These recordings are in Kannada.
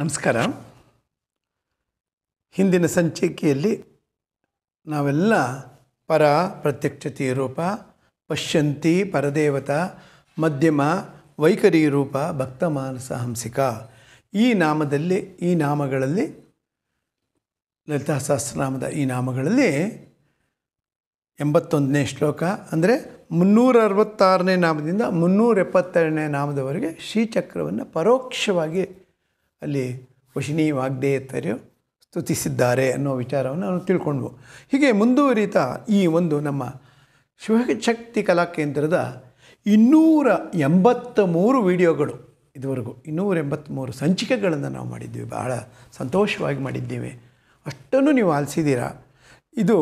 ನಮಸ್ಕಾರ ಹಿಂದಿನ ಸಂಚಿಕೆಯಲ್ಲಿ ನಾವೆಲ್ಲ ಪರ ಪ್ರತ್ಯಕ್ಷತೆಯ ರೂಪ ಪಶ್ಯಂತಿ ಪರದೇವತ ಮಧ್ಯಮ ವೈಖರಿ ರೂಪ ಭಕ್ತಮಾನಸ ಹಂಸಿಕ ಈ ನಾಮದಲ್ಲಿ ಈ ನಾಮಗಳಲ್ಲಿ ಲಲಿತಾ ಸಹಸ್ರನಾಮದ ಈ ನಾಮಗಳಲ್ಲಿ ಎಂಬತ್ತೊಂದನೇ ಶ್ಲೋಕ ಅಂದರೆ ಮುನ್ನೂರ ಅರವತ್ತಾರನೇ ನಾಮದಿಂದ ಮುನ್ನೂರ ಎಪ್ಪತ್ತೆರಡನೇ ನಾಮದವರೆಗೆ ಶ್ರೀಚಕ್ರವನ್ನು ಪರೋಕ್ಷವಾಗಿ ಅಲ್ಲಿ ವಶಿನಿ ವಾಗ್ದೇಯತ್ತರು ಸ್ತುತಿಸಿದ್ದಾರೆ ಅನ್ನೋ ವಿಚಾರವನ್ನು ನಾವು ತಿಳ್ಕೊಂಡ್ವು ಹೀಗೆ ಮುಂದುವರಿತ ಈ ಒಂದು ನಮ್ಮ ಶಿವಶಕ್ತಿ ಕೇಂದ್ರದ ಇನ್ನೂರ ಎಂಬತ್ತ ಮೂರು ವಿಡಿಯೋಗಳು ಇದುವರೆಗೂ ಇನ್ನೂರ ಎಂಬತ್ತ್ಮೂರು ಸಂಚಿಕೆಗಳನ್ನು ನಾವು ಮಾಡಿದ್ದೀವಿ ಬಹಳ ಸಂತೋಷವಾಗಿ ಮಾಡಿದ್ದೀವಿ ಅಷ್ಟನ್ನು ನೀವು ಆಲಿಸಿದ್ದೀರಾ ಇದು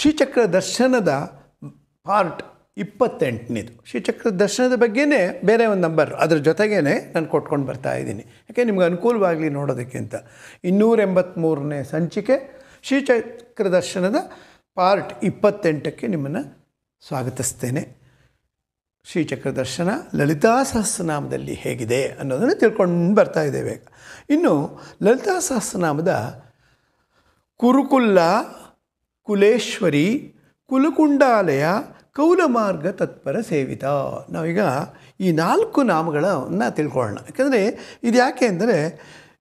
ಶ್ರೀಚಕ್ರ ದರ್ಶನದ ಪಾರ್ಟ್ ಇಪ್ಪತ್ತೆಂಟನೇದು ಶ್ರೀಚಕ್ರ ದರ್ಶನದ ಬಗ್ಗೆನೇ ಬೇರೆ ಒಂದು ನಂಬರ್ ಅದ್ರ ಜೊತೆಗೇ ನಾನು ಕೊಟ್ಕೊಂಡು ಬರ್ತಾ ಇದ್ದೀನಿ ಯಾಕೆ ನಿಮ್ಗೆ ಅನುಕೂಲವಾಗಲಿ ನೋಡೋದಕ್ಕಿಂತ ಅಂತ ಇನ್ನೂರ ಎಂಬತ್ತ್ಮೂರನೇ ಸಂಚಿಕೆ ಶ್ರೀಚಕ್ರ ದರ್ಶನದ ಪಾರ್ಟ್ ಇಪ್ಪತ್ತೆಂಟಕ್ಕೆ ನಿಮ್ಮನ್ನು ಸ್ವಾಗತಿಸ್ತೇನೆ ಶ್ರೀಚಕ್ರ ದರ್ಶನ ಲಲಿತಾ ಸಹಸ್ರನಾಮದಲ್ಲಿ ಹೇಗಿದೆ ಅನ್ನೋದನ್ನು ತಿಳ್ಕೊಂಡು ಬರ್ತಾ ಇದ್ದೇವೆ ಇನ್ನು ಲಲಿತಾ ಸಹಸ್ರನಾಮದ ಕುರುಕುಲ್ಲ ಕುಲೇಶ್ವರಿ ಕುಲುಕುಂಡಾಲಯ ಕೌಲಮಾರ್ಗ ತತ್ಪರ ಸೇವಿತ ನಾವೀಗ ಈ ನಾಲ್ಕು ನಾಮಗಳನ್ನು ತಿಳ್ಕೊಳ್ಳೋಣ ಯಾಕಂದರೆ ಇದು ಯಾಕೆ ಅಂದರೆ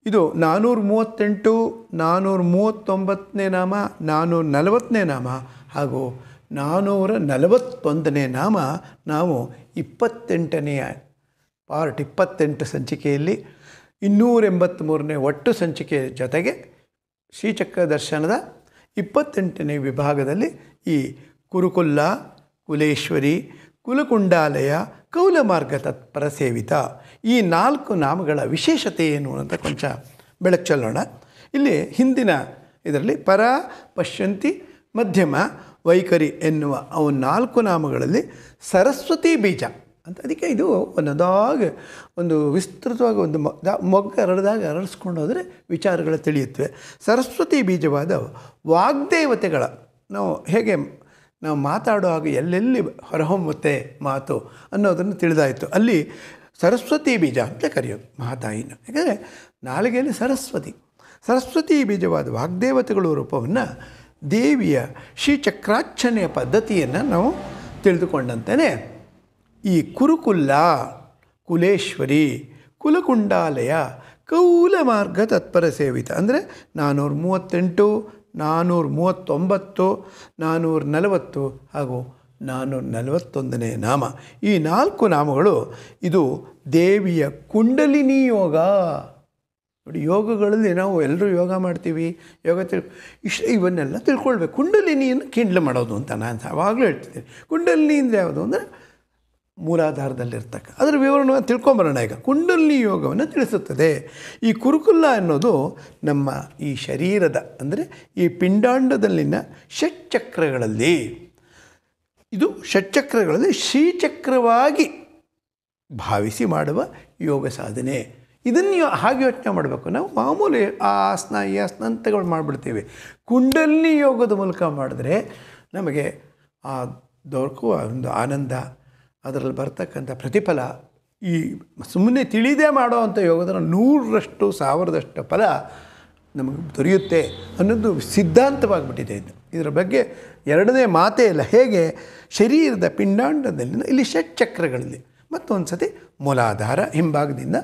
ಇದು ನಾನ್ನೂರ ಮೂವತ್ತೆಂಟು ನಾನ್ನೂರ ಮೂವತ್ತೊಂಬತ್ತನೇ ನಾಮ ನಾನ್ನೂರ ನಲವತ್ತನೇ ನಾಮ ಹಾಗೂ ನಾನ್ನೂರ ನಲವತ್ತೊಂದನೇ ನಾಮ ನಾವು ಇಪ್ಪತ್ತೆಂಟನೆಯ ಪಾರ್ಟ್ ಇಪ್ಪತ್ತೆಂಟು ಸಂಚಿಕೆಯಲ್ಲಿ ಇನ್ನೂರ ಎಂಬತ್ತ್ಮೂರನೇ ಒಟ್ಟು ಸಂಚಿಕೆಯ ಜೊತೆಗೆ ಶ್ರೀಚಕ್ರ ದರ್ಶನದ ಇಪ್ಪತ್ತೆಂಟನೇ ವಿಭಾಗದಲ್ಲಿ ಈ ಕುರುಕುಲ್ಲ ಕುಲೇಶ್ವರಿ ಕುಲಕುಂಡಾಲಯ ಕೌಲಮಾರ್ಗ ತತ್ಪರ ಸೇವಿತ ಈ ನಾಲ್ಕು ನಾಮಗಳ ವಿಶೇಷತೆ ಏನು ಅಂತ ಕೊಂಚ ಬೆಳಕು ಚೆಲ್ಲೋಣ ಇಲ್ಲಿ ಹಿಂದಿನ ಇದರಲ್ಲಿ ಪರ ಪಶ್ಯಂತಿ ಮಧ್ಯಮ ವೈಖರಿ ಎನ್ನುವ ಅವು ನಾಲ್ಕು ನಾಮಗಳಲ್ಲಿ ಸರಸ್ವತಿ ಬೀಜ ಅಂತ ಅದಕ್ಕೆ ಇದು ಒಂದೊಂದಾಗಿ ಒಂದು ವಿಸ್ತೃತವಾಗಿ ಒಂದು ಮೊಗ್ಗ ಹರಡಿದಾಗ ಹರಡಿಸ್ಕೊಂಡು ಹೋದರೆ ವಿಚಾರಗಳು ತಿಳಿಯುತ್ತವೆ ಸರಸ್ವತಿ ಬೀಜವಾದ ವಾಗ್ದೇವತೆಗಳ ನಾವು ಹೇಗೆ ನಾವು ಮಾತಾಡುವಾಗ ಎಲ್ಲೆಲ್ಲಿ ಹೊರಹೊಮ್ಮುತ್ತೆ ಮಾತು ಅನ್ನೋದನ್ನು ತಿಳಿದಾಯಿತು ಅಲ್ಲಿ ಸರಸ್ವತಿ ಬೀಜ ಅಂತ ಕರೆಯೋದು ಮಹಾತಾಯಿನ ಯಾಕಂದರೆ ನಾಲಿಗೆಯಲ್ಲಿ ಸರಸ್ವತಿ ಸರಸ್ವತಿ ಬೀಜವಾದ ವಾಗ್ದೇವತೆಗಳು ರೂಪವನ್ನು ದೇವಿಯ ಶ್ರೀಚಕ್ರಾರ್ಚನೆಯ ಪದ್ಧತಿಯನ್ನು ನಾವು ತಿಳಿದುಕೊಂಡಂತೆಯೇ ಈ ಕುರುಕುಲ್ಲ ಕುಲೇಶ್ವರಿ ಕುಲಕುಂಡಾಲಯ ಕೌಲ ಮಾರ್ಗ ತತ್ಪರ ಸೇವಿತ ಅಂದರೆ ನಾನ್ನೂರ ಮೂವತ್ತೆಂಟು ನಾನ್ನೂರ ಮೂವತ್ತೊಂಬತ್ತು ನಾನ್ನೂರ ನಲವತ್ತು ಹಾಗೂ ನಾನ್ನೂರ ನಲವತ್ತೊಂದನೇ ನಾಮ ಈ ನಾಲ್ಕು ನಾಮಗಳು ಇದು ದೇವಿಯ ಕುಂಡಲಿನಿ ಯೋಗ ನೋಡಿ ಯೋಗಗಳಲ್ಲಿ ನಾವು ಎಲ್ಲರೂ ಯೋಗ ಮಾಡ್ತೀವಿ ಯೋಗ ತಿಳ್ ಇಷ್ಟು ಇವನ್ನೆಲ್ಲ ತಿಳ್ಕೊಳ್ಬೇಕು ಕುಂಡಲಿನಿಯನ್ನು ಕಿಂಡ್ಲು ಮಾಡೋದು ಅಂತ ನಾನು ಯಾವಾಗಲೂ ಹೇಳ್ತಿದ್ದೀನಿ ಕುಂಡಲಿನಿ ಅಂದರೆ ಯಾವುದು ಅಂದರೆ ಮೂಲಾಧಾರದಲ್ಲಿರ್ತಕ್ಕ ಅದರ ವಿವರಣೆ ತಿಳ್ಕೊಂಬರೋಣ ಈಗ ಕುಂಡಲಿನಿ ಯೋಗವನ್ನು ತಿಳಿಸುತ್ತದೆ ಈ ಕುರುಕುಲ್ಲ ಅನ್ನೋದು ನಮ್ಮ ಈ ಶರೀರದ ಅಂದರೆ ಈ ಪಿಂಡಾಂಡದಲ್ಲಿನ ಷಟ್ಚಕ್ರಗಳಲ್ಲಿ ಇದು ಷಟ್ಚಕ್ರಗಳಲ್ಲಿ ಶ್ರೀಚಕ್ರವಾಗಿ ಭಾವಿಸಿ ಮಾಡುವ ಯೋಗ ಸಾಧನೆ ಇದನ್ನು ಹಾಗೆ ಯೋಚನೆ ಮಾಡಬೇಕು ನಾವು ಮಾಮೂಲಿ ಆ ಆಸನ ಈ ಆಸನ ಅಂತಗಳು ಮಾಡಿಬಿಡ್ತೀವಿ ಕುಂಡಲಿನಿ ಯೋಗದ ಮೂಲಕ ಮಾಡಿದ್ರೆ ನಮಗೆ ಆ ದೊರಕುವ ಒಂದು ಆನಂದ ಅದರಲ್ಲಿ ಬರ್ತಕ್ಕಂಥ ಪ್ರತಿಫಲ ಈ ಸುಮ್ಮನೆ ತಿಳಿದೇ ಅಂಥ ಯೋಗದ ನೂರರಷ್ಟು ಸಾವಿರದಷ್ಟು ಫಲ ನಮಗೆ ದೊರೆಯುತ್ತೆ ಅನ್ನೋದು ಸಿದ್ಧಾಂತವಾಗಿಬಿಟ್ಟಿದೆ ಇದು ಇದರ ಬಗ್ಗೆ ಎರಡನೇ ಮಾತೇ ಇಲ್ಲ ಹೇಗೆ ಶರೀರದ ಪಿಂಡಾಂಡದಲ್ಲಿನ ಇಲ್ಲಿ ಷಟ್ಚಕ್ರಗಳಲ್ಲಿ ಮತ್ತೊಂದು ಸತಿ ಮೂಲಾಧಾರ ಹಿಂಭಾಗದಿಂದ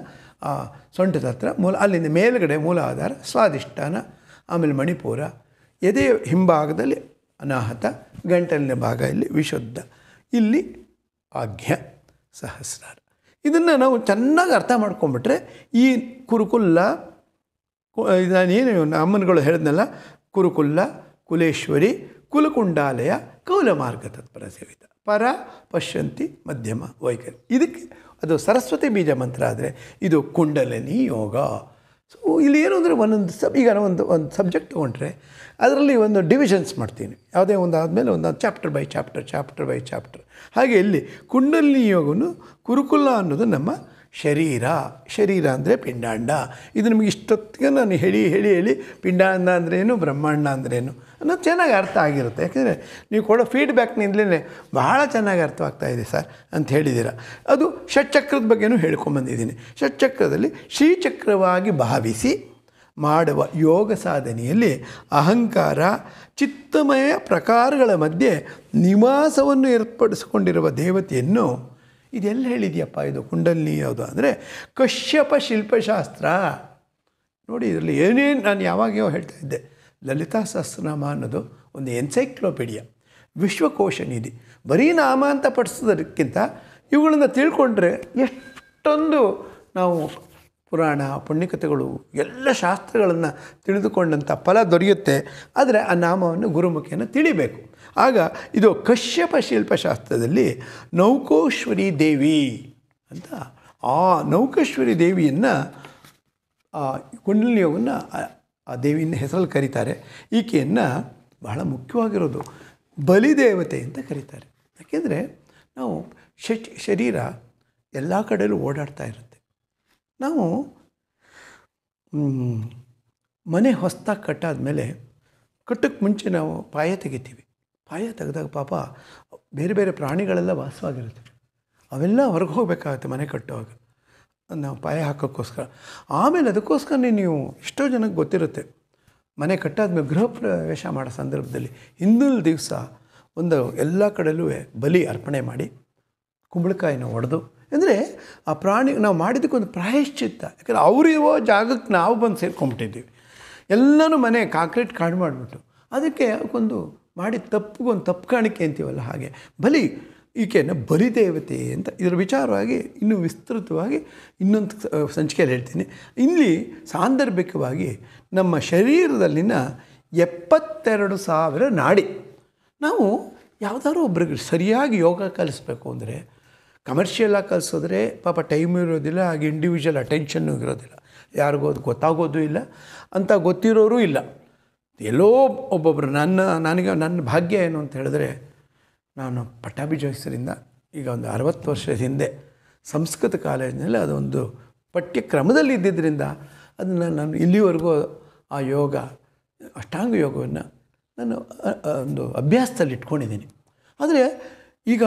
ಸೊಂಟದ ಹತ್ರ ಮೂಲ ಅಲ್ಲಿಂದ ಮೇಲುಗಡೆ ಮೂಲಾಧಾರ ಸ್ವಾದಿಷ್ಠಾನ ಆಮೇಲೆ ಮಣಿಪುರ ಎದೆ ಹಿಂಭಾಗದಲ್ಲಿ ಅನಾಹತ ಗಂಟಲಿನ ಭಾಗ ಇಲ್ಲಿ ವಿಶುದ್ಧ ಇಲ್ಲಿ ಆಜ್ಞ ಸಹಸ್ರಾರ ಇದನ್ನು ನಾವು ಚೆನ್ನಾಗಿ ಅರ್ಥ ಮಾಡ್ಕೊಂಬಿಟ್ರೆ ಈ ಕುರುಕುಲ್ಲ ನಾನೇನು ಅಮ್ಮನಗಳು ಹೇಳಿದ್ನಲ್ಲ ಕುರುಕುಲ್ಲ ಕುಲೇಶ್ವರಿ ಕುಲಕುಂಡಾಲಯ ಕೌಲ ಮಾರ್ಗ ತತ್ಪರ ಸೇವಿತ ಪರ ಪಶ್ಯಂತಿ ಮಧ್ಯಮ ವೈಖರಿ ಇದಕ್ಕೆ ಅದು ಸರಸ್ವತಿ ಬೀಜ ಮಂತ್ರ ಆದರೆ ಇದು ಕುಂಡಲಿನಿ ಯೋಗ ಸೊ ಇಲ್ಲಿ ಏನು ಅಂದರೆ ಒಂದೊಂದು ಸಬ್ ಈಗ ಒಂದು ಒಂದು ಸಬ್ಜೆಕ್ಟ್ ತೊಗೊಂಡ್ರೆ ಅದರಲ್ಲಿ ಒಂದು ಡಿವಿಷನ್ಸ್ ಮಾಡ್ತೀನಿ ಯಾವುದೇ ಒಂದು ಆದಮೇಲೆ ಒಂದು chapter by chapter chapter by chapter ಹಾಗೆ ಇಲ್ಲಿ ಕುಂಡಲಿನಿ ಯೋಗನು ಕುರುಕುಲ ಅನ್ನೋದು ನಮ್ಮ ಶರೀರ ಶರೀರ ಅಂದರೆ ಪಿಂಡಾಂಡ ಇದು ನಿಮಗೆ ಇಷ್ಟೊತ್ತಿಗೆ ನಾನು ಹೇಳಿ ಹೇಳಿ ಹೇಳಿ ಪಿಂಡಾಂಡ ಅಂದ್ರೇನು ಬ್ರಹ್ಮಾಂಡ ಅಂದ್ರೇನು ಅನ್ನೋದು ಚೆನ್ನಾಗಿ ಅರ್ಥ ಆಗಿರುತ್ತೆ ಯಾಕೆಂದರೆ ನೀವು ಕೊಡೋ ಫೀಡ್ಬ್ಯಾಕ್ನಿಂದಲೇ ಬಹಳ ಚೆನ್ನಾಗಿ ಅರ್ಥವಾಗ್ತಾ ಇದೆ ಸರ್ ಅಂತ ಹೇಳಿದ್ದೀರ ಅದು ಷಟ್ಚಕ್ರದ ಬಗ್ಗೆನೂ ಹೇಳ್ಕೊಂಬಂದಿದ್ದೀನಿ ಷಟ್ಚಕ್ರದಲ್ಲಿ ಶ್ರೀಚಕ್ರವಾಗಿ ಭಾವಿಸಿ ಮಾಡುವ ಯೋಗ ಸಾಧನೆಯಲ್ಲಿ ಅಹಂಕಾರ ಚಿತ್ತಮಯ ಪ್ರಕಾರಗಳ ಮಧ್ಯೆ ನಿವಾಸವನ್ನು ಏರ್ಪಡಿಸಿಕೊಂಡಿರುವ ದೇವತೆಯನ್ನು ಇದೆಲ್ಲ ಹೇಳಿದೆಯಪ್ಪ ಇದು ಕುಂಡಲಿನಿ ಯಾವುದು ಅಂದರೆ ಕಶ್ಯಪ ಶಿಲ್ಪಶಾಸ್ತ್ರ ನೋಡಿ ಇದರಲ್ಲಿ ಏನೇನು ನಾನು ಯಾವಾಗ್ಯಾವ ಹೇಳ್ತಾ ಇದ್ದೆ ಲಲಿತಾ ಸಹಸ್ರನಾಮ ಅನ್ನೋದು ಒಂದು ಎನ್ಸೈಕ್ಲೋಪೀಡಿಯ ವಿಶ್ವಕೋಶ ನಿಧಿ ಬರೀ ನಾಮ ಅಂತ ಪಡಿಸೋದಕ್ಕಿಂತ ಇವುಗಳನ್ನು ತಿಳ್ಕೊಂಡ್ರೆ ಎಷ್ಟೊಂದು ನಾವು ಪುರಾಣ ಪುಣ್ಯಕಥೆಗಳು ಎಲ್ಲ ಶಾಸ್ತ್ರಗಳನ್ನು ತಿಳಿದುಕೊಂಡಂಥ ಫಲ ದೊರೆಯುತ್ತೆ ಆದರೆ ಆ ನಾಮವನ್ನು ಗುರುಮುಖಿಯನ್ನು ತಿಳಿಬೇಕು ಆಗ ಇದು ಕಶ್ಯಪ ಶಿಲ್ಪಶಾಸ್ತ್ರದಲ್ಲಿ ನೌಕೋಶ್ವರಿ ದೇವಿ ಅಂತ ಆ ನೌಕೇಶ್ವರಿ ದೇವಿಯನ್ನು ಯೋಗನ ಆ ದೇವಿಯನ್ನು ಹೆಸರಲ್ಲಿ ಕರೀತಾರೆ ಈಕೆಯನ್ನು ಬಹಳ ಮುಖ್ಯವಾಗಿರೋದು ಬಲಿದೇವತೆ ಅಂತ ಕರೀತಾರೆ ಯಾಕೆಂದರೆ ನಾವು ಶರೀರ ಎಲ್ಲ ಕಡೆಯಲ್ಲೂ ಓಡಾಡ್ತಾ ಇರುತ್ತೆ ನಾವು ಮನೆ ಹೊಸ್ದಾಗಿ ಕಟ್ಟಾದ ಮೇಲೆ ಕಟ್ಟಕ್ಕೆ ಮುಂಚೆ ನಾವು ಪಾಯ ತೆಗಿತೀವಿ ಪಾಯ ತೆಗೆದಾಗ ಪಾಪ ಬೇರೆ ಬೇರೆ ಪ್ರಾಣಿಗಳೆಲ್ಲ ವಾಸವಾಗಿರುತ್ತೆ ಅವೆಲ್ಲ ಹೊರಗೆ ಹೋಗಬೇಕಾಗುತ್ತೆ ಮನೆ ಕಟ್ಟುವಾಗ ನಾವು ಪಾಯ ಹಾಕೋಕ್ಕೋಸ್ಕರ ಆಮೇಲೆ ಅದಕ್ಕೋಸ್ಕರನೇ ನೀವು ಎಷ್ಟೋ ಜನಕ್ಕೆ ಗೊತ್ತಿರುತ್ತೆ ಮನೆ ಕಟ್ಟಾದ್ಮೇಲೆ ಗೃಹ ಪ್ರವೇಶ ಮಾಡೋ ಸಂದರ್ಭದಲ್ಲಿ ಹಿಂದಿನ ದಿವಸ ಒಂದು ಎಲ್ಲ ಕಡೆಯಲ್ಲೂ ಬಲಿ ಅರ್ಪಣೆ ಮಾಡಿ ಕುಂಬಳಕಾಯಿನ ಒಡೆದು ಅಂದರೆ ಆ ಪ್ರಾಣಿ ನಾವು ಮಾಡಿದ್ದಕ್ಕೊಂದು ಪ್ರಾಯಶ್ಚಿತ್ತ ಯಾಕಂದರೆ ಅವರು ಜಾಗಕ್ಕೆ ನಾವು ಬಂದು ಸೇರ್ಕೊಂಬಿಟ್ಟಿದ್ದೀವಿ ಎಲ್ಲನೂ ಮನೆ ಕಾಂಕ್ರೀಟ್ ಕಾಡು ಮಾಡಿಬಿಟ್ಟು ಅದಕ್ಕೆ ಒಂದು ಮಾಡಿದ ತಪ್ಪಿಗೊಂದು ತಪ್ಪು ಕಾಣಿಕೆ ಅಂತೀವಲ್ಲ ಹಾಗೆ ಬಲಿ ಈಕೆಯನ್ನು ಬಲಿದೇವತೆ ಅಂತ ಇದರ ವಿಚಾರವಾಗಿ ಇನ್ನೂ ವಿಸ್ತೃತವಾಗಿ ಇನ್ನೊಂದು ಸಂಚಿಕೆಯಲ್ಲಿ ಹೇಳ್ತೀನಿ ಇಲ್ಲಿ ಸಾಂದರ್ಭಿಕವಾಗಿ ನಮ್ಮ ಶರೀರದಲ್ಲಿನ ಎಪ್ಪತ್ತೆರಡು ಸಾವಿರ ನಾಡಿ ನಾವು ಯಾವುದಾದ್ರೂ ಒಬ್ಬರಿಗೆ ಸರಿಯಾಗಿ ಯೋಗ ಕಲಿಸ್ಬೇಕು ಅಂದರೆ ಕಮರ್ಷಿಯಲ್ ಆಗಿ ಕಲಿಸಿದ್ರೆ ಪಾಪ ಟೈಮ್ ಇರೋದಿಲ್ಲ ಹಾಗೆ ಇಂಡಿವಿಜುವಲ್ ಅಟೆನ್ಷನ್ನು ಇರೋದಿಲ್ಲ ಯಾರಿಗೂ ಅದು ಗೊತ್ತಾಗೋದು ಇಲ್ಲ ಅಂತ ಗೊತ್ತಿರೋರು ಇಲ್ಲ ಎಲ್ಲೋ ಒಬ್ಬೊಬ್ಬರು ನನ್ನ ನನಗೆ ನನ್ನ ಭಾಗ್ಯ ಏನು ಅಂತ ಹೇಳಿದ್ರೆ ನಾನು ಪಟ್ಟಾಭಿ ಈಗ ಒಂದು ಅರವತ್ತು ವರ್ಷದ ಹಿಂದೆ ಸಂಸ್ಕೃತ ಕಾಲೇಜಿನಲ್ಲಿ ಅದೊಂದು ಪಠ್ಯಕ್ರಮದಲ್ಲಿ ಇದ್ದಿದ್ದರಿಂದ ಅದನ್ನು ನಾನು ಇಲ್ಲಿವರೆಗೂ ಆ ಯೋಗ ಅಷ್ಟಾಂಗ ಯೋಗವನ್ನು ನಾನು ಒಂದು ಅಭ್ಯಾಸದಲ್ಲಿ ಇಟ್ಕೊಂಡಿದ್ದೀನಿ ಆದರೆ ಈಗ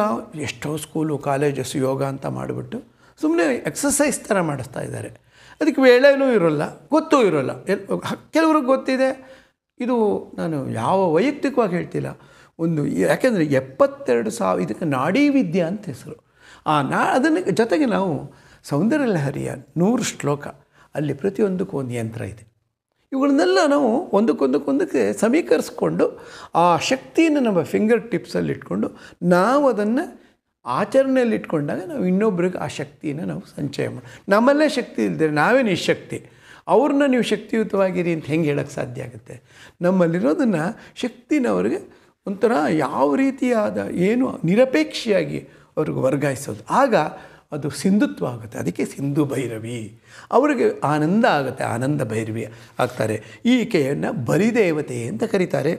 ಎಷ್ಟೋ ಸ್ಕೂಲು ಕಾಲೇಜಸ್ ಯೋಗ ಅಂತ ಮಾಡಿಬಿಟ್ಟು ಸುಮ್ಮನೆ ಎಕ್ಸಸೈಸ್ ಥರ ಮಾಡಿಸ್ತಾ ಇದ್ದಾರೆ ಅದಕ್ಕೆ ವೇಳೆನೂ ಇರೋಲ್ಲ ಗೊತ್ತೂ ಇರೋಲ್ಲ ಎಲ್ ಕೆಲವ್ರಿಗೆ ಗೊತ್ತಿದೆ ಇದು ನಾನು ಯಾವ ವೈಯಕ್ತಿಕವಾಗಿ ಹೇಳ್ತಿಲ್ಲ ಒಂದು ಯಾಕೆಂದರೆ ಎಪ್ಪತ್ತೆರಡು ಸಾವಿರ ಇದಕ್ಕೆ ನಾಡಿ ವಿದ್ಯೆ ಅಂತ ಹೆಸರು ಆ ನಾ ಅದನ್ನು ಜೊತೆಗೆ ನಾವು ಸೌಂದರ್ಯ ಲಹರಿಯ ನೂರು ಶ್ಲೋಕ ಅಲ್ಲಿ ಪ್ರತಿಯೊಂದಕ್ಕೂ ಒಂದು ಯಂತ್ರ ಇದೆ ಇವುಗಳನ್ನೆಲ್ಲ ನಾವು ಒಂದಕ್ಕೊಂದಕ್ಕೊಂದಕ್ಕೆ ಸಮೀಕರಿಸ್ಕೊಂಡು ಆ ಶಕ್ತಿಯನ್ನು ನಮ್ಮ ಫಿಂಗರ್ ಟಿಪ್ಸಲ್ಲಿ ಇಟ್ಕೊಂಡು ನಾವು ಅದನ್ನು ಆಚರಣೆಯಲ್ಲಿ ಇಟ್ಕೊಂಡಾಗ ನಾವು ಇನ್ನೊಬ್ರಿಗೆ ಆ ಶಕ್ತಿಯನ್ನು ನಾವು ಸಂಚಯ ಮಾಡಿ ನಮ್ಮಲ್ಲೇ ಶಕ್ತಿ ಇಲ್ದಿರಿ ನಾವೇ ಶಕ್ತಿ ಅವ್ರನ್ನ ನೀವು ಶಕ್ತಿಯುತವಾಗಿರಿ ಅಂತ ಹೆಂಗೆ ಹೇಳೋಕ್ಕೆ ಸಾಧ್ಯ ಆಗುತ್ತೆ ನಮ್ಮಲ್ಲಿರೋದನ್ನು ಶಕ್ತಿನವ್ರಿಗೆ ಒಂಥರ ಯಾವ ರೀತಿಯಾದ ಏನು ನಿರಪೇಕ್ಷೆಯಾಗಿ ಅವ್ರಿಗೆ ವರ್ಗಾಯಿಸೋದು ಆಗ ಅದು ಸಿಂಧುತ್ವ ಆಗುತ್ತೆ ಅದಕ್ಕೆ ಸಿಂಧು ಭೈರವಿ ಅವರಿಗೆ ಆನಂದ ಆಗುತ್ತೆ ಆನಂದ ಭೈರವಿ ಆಗ್ತಾರೆ ಈಕೆಯನ್ನು ಬಲಿದೇವತೆ ಅಂತ ಕರೀತಾರೆ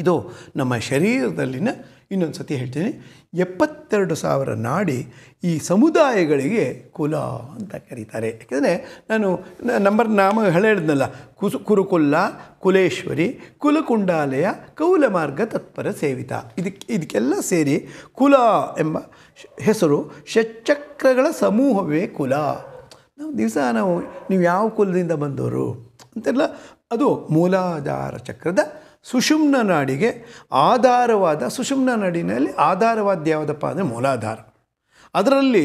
ಇದು ನಮ್ಮ ಶರೀರದಲ್ಲಿನ ಇನ್ನೊಂದು ಸತಿ ಹೇಳ್ತೀನಿ ಎಪ್ಪತ್ತೆರಡು ಸಾವಿರ ನಾಡಿ ಈ ಸಮುದಾಯಗಳಿಗೆ ಕುಲ ಅಂತ ಕರೀತಾರೆ ಯಾಕೆಂದರೆ ನಾನು ನಂಬರ್ ನಾಮ ಹೇಳಿದ್ನಲ್ಲ ಕುಸು ಕುರುಕುಲ್ಲ ಕುಲೇಶ್ವರಿ ಕುಲಕುಂಡಾಲಯ ಕೌಲ ಮಾರ್ಗ ತತ್ಪರ ಸೇವಿತ ಇದಕ್ಕೆ ಇದಕ್ಕೆಲ್ಲ ಸೇರಿ ಕುಲ ಎಂಬ ಹೆಸರು ಷಚ್ಚಕ್ರಗಳ ಸಮೂಹವೇ ಕುಲ ನಾವು ದಿವಸ ನಾವು ನೀವು ಯಾವ ಕುಲದಿಂದ ಬಂದವರು ಅಂತೆಲ್ಲ ಅದು ಮೂಲಾಧಾರ ಚಕ್ರದ ಸುಷುಮ್ನ ನಾಡಿಗೆ ಆಧಾರವಾದ ಸುಷುಮ್ನ ನಾಡಿನಲ್ಲಿ ಆಧಾರವಾದ ಯಾವುದಪ್ಪ ಅಂದರೆ ಮೂಲಾಧಾರ ಅದರಲ್ಲಿ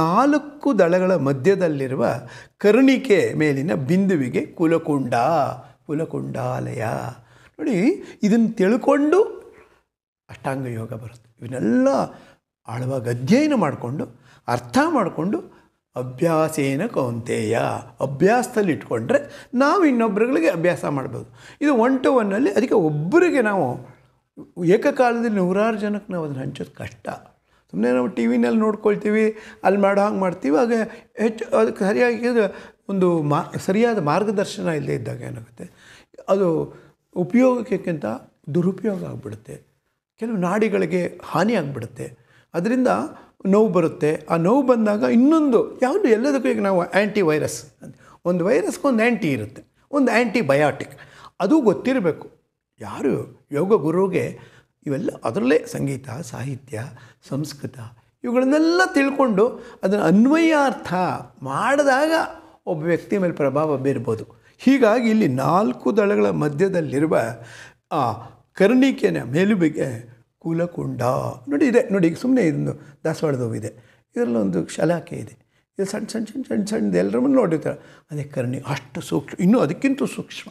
ನಾಲ್ಕು ದಳಗಳ ಮಧ್ಯದಲ್ಲಿರುವ ಕರ್ಣಿಕೆ ಮೇಲಿನ ಬಿಂದುವಿಗೆ ಕುಲಕುಂಡ ಕುಲಕುಂಡಾಲಯ ನೋಡಿ ಇದನ್ನು ತಿಳ್ಕೊಂಡು ಅಷ್ಟಾಂಗ ಯೋಗ ಬರುತ್ತೆ ಇವನ್ನೆಲ್ಲ ಆಳವಾಗಿ ಅಧ್ಯಯನ ಮಾಡಿಕೊಂಡು ಅರ್ಥ ಮಾಡಿಕೊಂಡು ಅಭ್ಯಾಸೇನ ಕೌಂತೆಯ ಅಭ್ಯಾಸದಲ್ಲಿ ಇಟ್ಕೊಂಡ್ರೆ ನಾವು ಇನ್ನೊಬ್ಬರುಗಳಿಗೆ ಅಭ್ಯಾಸ ಮಾಡ್ಬೋದು ಇದು ಒನ್ ಟು ಒನ್ನಲ್ಲಿ ಅದಕ್ಕೆ ಒಬ್ಬರಿಗೆ ನಾವು ಏಕಕಾಲದಲ್ಲಿ ನೂರಾರು ಜನಕ್ಕೆ ನಾವು ಅದನ್ನು ಹಂಚೋದು ಕಷ್ಟ ಸುಮ್ಮನೆ ನಾವು ಟಿ ವಿನಲ್ಲಿ ನೋಡ್ಕೊಳ್ತೀವಿ ಅಲ್ಲಿ ಮಾಡೋ ಹಾಗೆ ಮಾಡ್ತೀವಿ ಆಗ ಹೆಚ್ಚು ಅದಕ್ಕೆ ಸರಿಯಾಗಿ ಒಂದು ಮಾ ಸರಿಯಾದ ಮಾರ್ಗದರ್ಶನ ಇಲ್ಲದೆ ಇದ್ದಾಗ ಏನಾಗುತ್ತೆ ಅದು ಉಪಯೋಗಕ್ಕಿಂತ ದುರುಪಯೋಗ ಆಗಿಬಿಡುತ್ತೆ ಕೆಲವು ನಾಡಿಗಳಿಗೆ ಹಾನಿ ಅದರಿಂದ ನೋವು ಬರುತ್ತೆ ಆ ನೋವು ಬಂದಾಗ ಇನ್ನೊಂದು ಯಾವುದು ಎಲ್ಲದಕ್ಕೂ ಈಗ ನಾವು ಆ್ಯಂಟಿ ವೈರಸ್ ಒಂದು ವೈರಸ್ಗೊಂದು ಆ್ಯಂಟಿ ಇರುತ್ತೆ ಒಂದು ಆ್ಯಂಟಿಬಯೋಟಿಕ್ ಅದು ಗೊತ್ತಿರಬೇಕು ಯಾರು ಯೋಗ ಗುರುಗೆ ಇವೆಲ್ಲ ಅದರಲ್ಲೇ ಸಂಗೀತ ಸಾಹಿತ್ಯ ಸಂಸ್ಕೃತ ಇವುಗಳನ್ನೆಲ್ಲ ತಿಳ್ಕೊಂಡು ಅದನ್ನು ಅನ್ವಯಾರ್ಥ ಮಾಡಿದಾಗ ಒಬ್ಬ ವ್ಯಕ್ತಿ ಮೇಲೆ ಪ್ರಭಾವ ಬೀರ್ಬೋದು ಹೀಗಾಗಿ ಇಲ್ಲಿ ನಾಲ್ಕು ದಳಗಳ ಮಧ್ಯದಲ್ಲಿರುವ ಆ ಕರ್ಣಿಕೆಯ ಮೇಲುಬಿಗೆ ಕುಲಕುಂಡ ನೋಡಿ ಇದೆ ನೋಡಿ ಈಗ ಸುಮ್ಮನೆ ಇದನ್ನು ಇದೆ ಇದರಲ್ಲಿ ಒಂದು ಶಲಾಕೆ ಇದೆ ಇದು ಸಣ್ಣ ಸಣ್ಣ ಸಣ್ಣ ಸಣ್ಣ ಸಣ್ಣದು ಎಲ್ಲರೂ ನೋಡಿರ್ತಾರೆ ಅದೇ ಕರ್ಣಿ ಅಷ್ಟು ಸೂಕ್ಷ್ಮ ಇನ್ನೂ ಅದಕ್ಕಿಂತ ಸೂಕ್ಷ್ಮ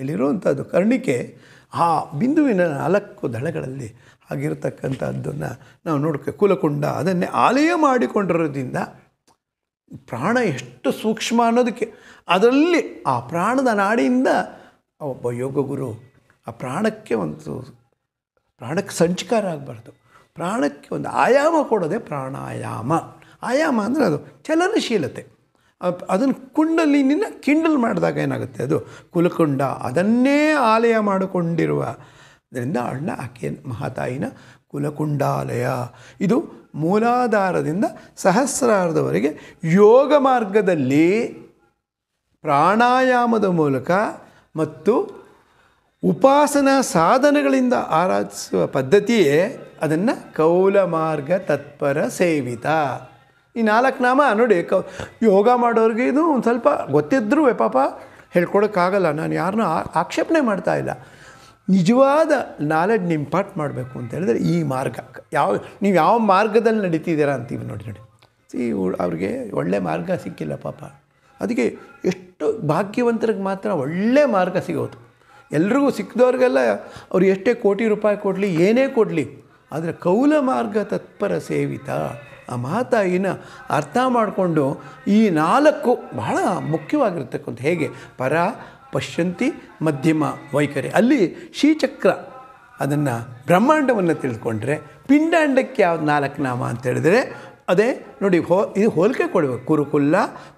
ಎಲ್ಲಿರುವಂಥದ್ದು ಕರ್ಣಿಕೆ ಆ ಬಿಂದುವಿನ ನಾಲ್ಕು ದಳಗಳಲ್ಲಿ ಆಗಿರತಕ್ಕಂಥದ್ದನ್ನು ನಾವು ನೋಡೋಕ್ಕೆ ಕುಲಕುಂಡ ಅದನ್ನೇ ಆಲಯ ಮಾಡಿಕೊಂಡಿರೋದ್ರಿಂದ ಪ್ರಾಣ ಎಷ್ಟು ಸೂಕ್ಷ್ಮ ಅನ್ನೋದಕ್ಕೆ ಅದರಲ್ಲಿ ಆ ಪ್ರಾಣದ ನಾಡಿಯಿಂದ ಒಬ್ಬ ಯೋಗ ಗುರು ಆ ಪ್ರಾಣಕ್ಕೆ ಒಂದು ಪ್ರಾಣಕ್ಕೆ ಸಂಚಿಕಾರ ಆಗಬಾರ್ದು ಪ್ರಾಣಕ್ಕೆ ಒಂದು ಆಯಾಮ ಕೊಡೋದೆ ಪ್ರಾಣಾಯಾಮ ಆಯಾಮ ಅಂದರೆ ಅದು ಚಲನಶೀಲತೆ ಅದನ್ನು ಕುಂಡಲಿನಿಂದ ಕಿಂಡಲ್ ಮಾಡಿದಾಗ ಏನಾಗುತ್ತೆ ಅದು ಕುಲಕುಂಡ ಅದನ್ನೇ ಆಲಯ ಮಾಡಿಕೊಂಡಿರುವ ಅದರಿಂದ ಅಣ್ಣ ಆಕೆಯ ಮಹಾತಾಯಿನ ಕುಲಕುಂಡಾಲಯ ಇದು ಮೂಲಾಧಾರದಿಂದ ಸಹಸ್ರಾರ್ಧವರೆಗೆ ಯೋಗ ಮಾರ್ಗದಲ್ಲಿ ಪ್ರಾಣಾಯಾಮದ ಮೂಲಕ ಮತ್ತು ಉಪಾಸನಾ ಸಾಧನಗಳಿಂದ ಆರಾಧಿಸುವ ಪದ್ಧತಿಯೇ ಅದನ್ನು ಕೌಲ ಮಾರ್ಗ ತತ್ಪರ ಸೇವಿತ ಈ ನಾಲ್ಕು ನಾಮ ನೋಡಿ ಕ ಯೋಗ ಮಾಡೋರಿಗೆ ಇದು ಒಂದು ಸ್ವಲ್ಪ ಗೊತ್ತಿದ್ದರೂ ಪಾಪ ಹೇಳ್ಕೊಡೋಕ್ಕಾಗಲ್ಲ ನಾನು ಯಾರನ್ನೂ ಆಕ್ಷೇಪಣೆ ಮಾಡ್ತಾ ಇಲ್ಲ ನಿಜವಾದ ನಾಲೆಡ್ಜ್ ನೀವು ಮಾಡಬೇಕು ಅಂತ ಹೇಳಿದ್ರೆ ಈ ಮಾರ್ಗ ಯಾವ ನೀವು ಯಾವ ಮಾರ್ಗದಲ್ಲಿ ನಡೀತಿದ್ದೀರಾ ಅಂತೀವಿ ನೋಡಿ ನೋಡಿ ಸಿ ಅವ್ರಿಗೆ ಒಳ್ಳೆ ಮಾರ್ಗ ಸಿಕ್ಕಿಲ್ಲ ಪಾಪ ಅದಕ್ಕೆ ಎಷ್ಟು ಭಾಗ್ಯವಂತರಿಗೆ ಮಾತ್ರ ಒಳ್ಳೆ ಮಾರ್ಗ ಸಿಗೋದು ಎಲ್ರಿಗೂ ಸಿಕ್ಕಿದವ್ರಿಗೆಲ್ಲ ಅವ್ರು ಎಷ್ಟೇ ಕೋಟಿ ರೂಪಾಯಿ ಕೊಡಲಿ ಏನೇ ಕೊಡಲಿ ಆದರೆ ಕೌಲ ಮಾರ್ಗ ತತ್ಪರ ಸೇವಿತ ಆ ಮಾತಾಯಿನ ಅರ್ಥ ಮಾಡಿಕೊಂಡು ಈ ನಾಲ್ಕು ಬಹಳ ಮುಖ್ಯವಾಗಿರ್ತಕ್ಕಂಥ ಹೇಗೆ ಪರ ಪಶ್ಯಂತಿ ಮಧ್ಯಮ ವೈಖರಿ ಅಲ್ಲಿ ಶ್ರೀಚಕ್ರ ಅದನ್ನು ಬ್ರಹ್ಮಾಂಡವನ್ನು ತಿಳಿದುಕೊಂಡ್ರೆ ಪಿಂಡಾಂಡಕ್ಕೆ ಯಾವ ನಾಲ್ಕು ನಾಮ ಅಂತ ಹೇಳಿದರೆ ಅದೇ ನೋಡಿ ಹೋ ಇದು ಹೋಲಿಕೆ ಕೊಡಬೇಕು ಕುರುಕುಲ್ಲ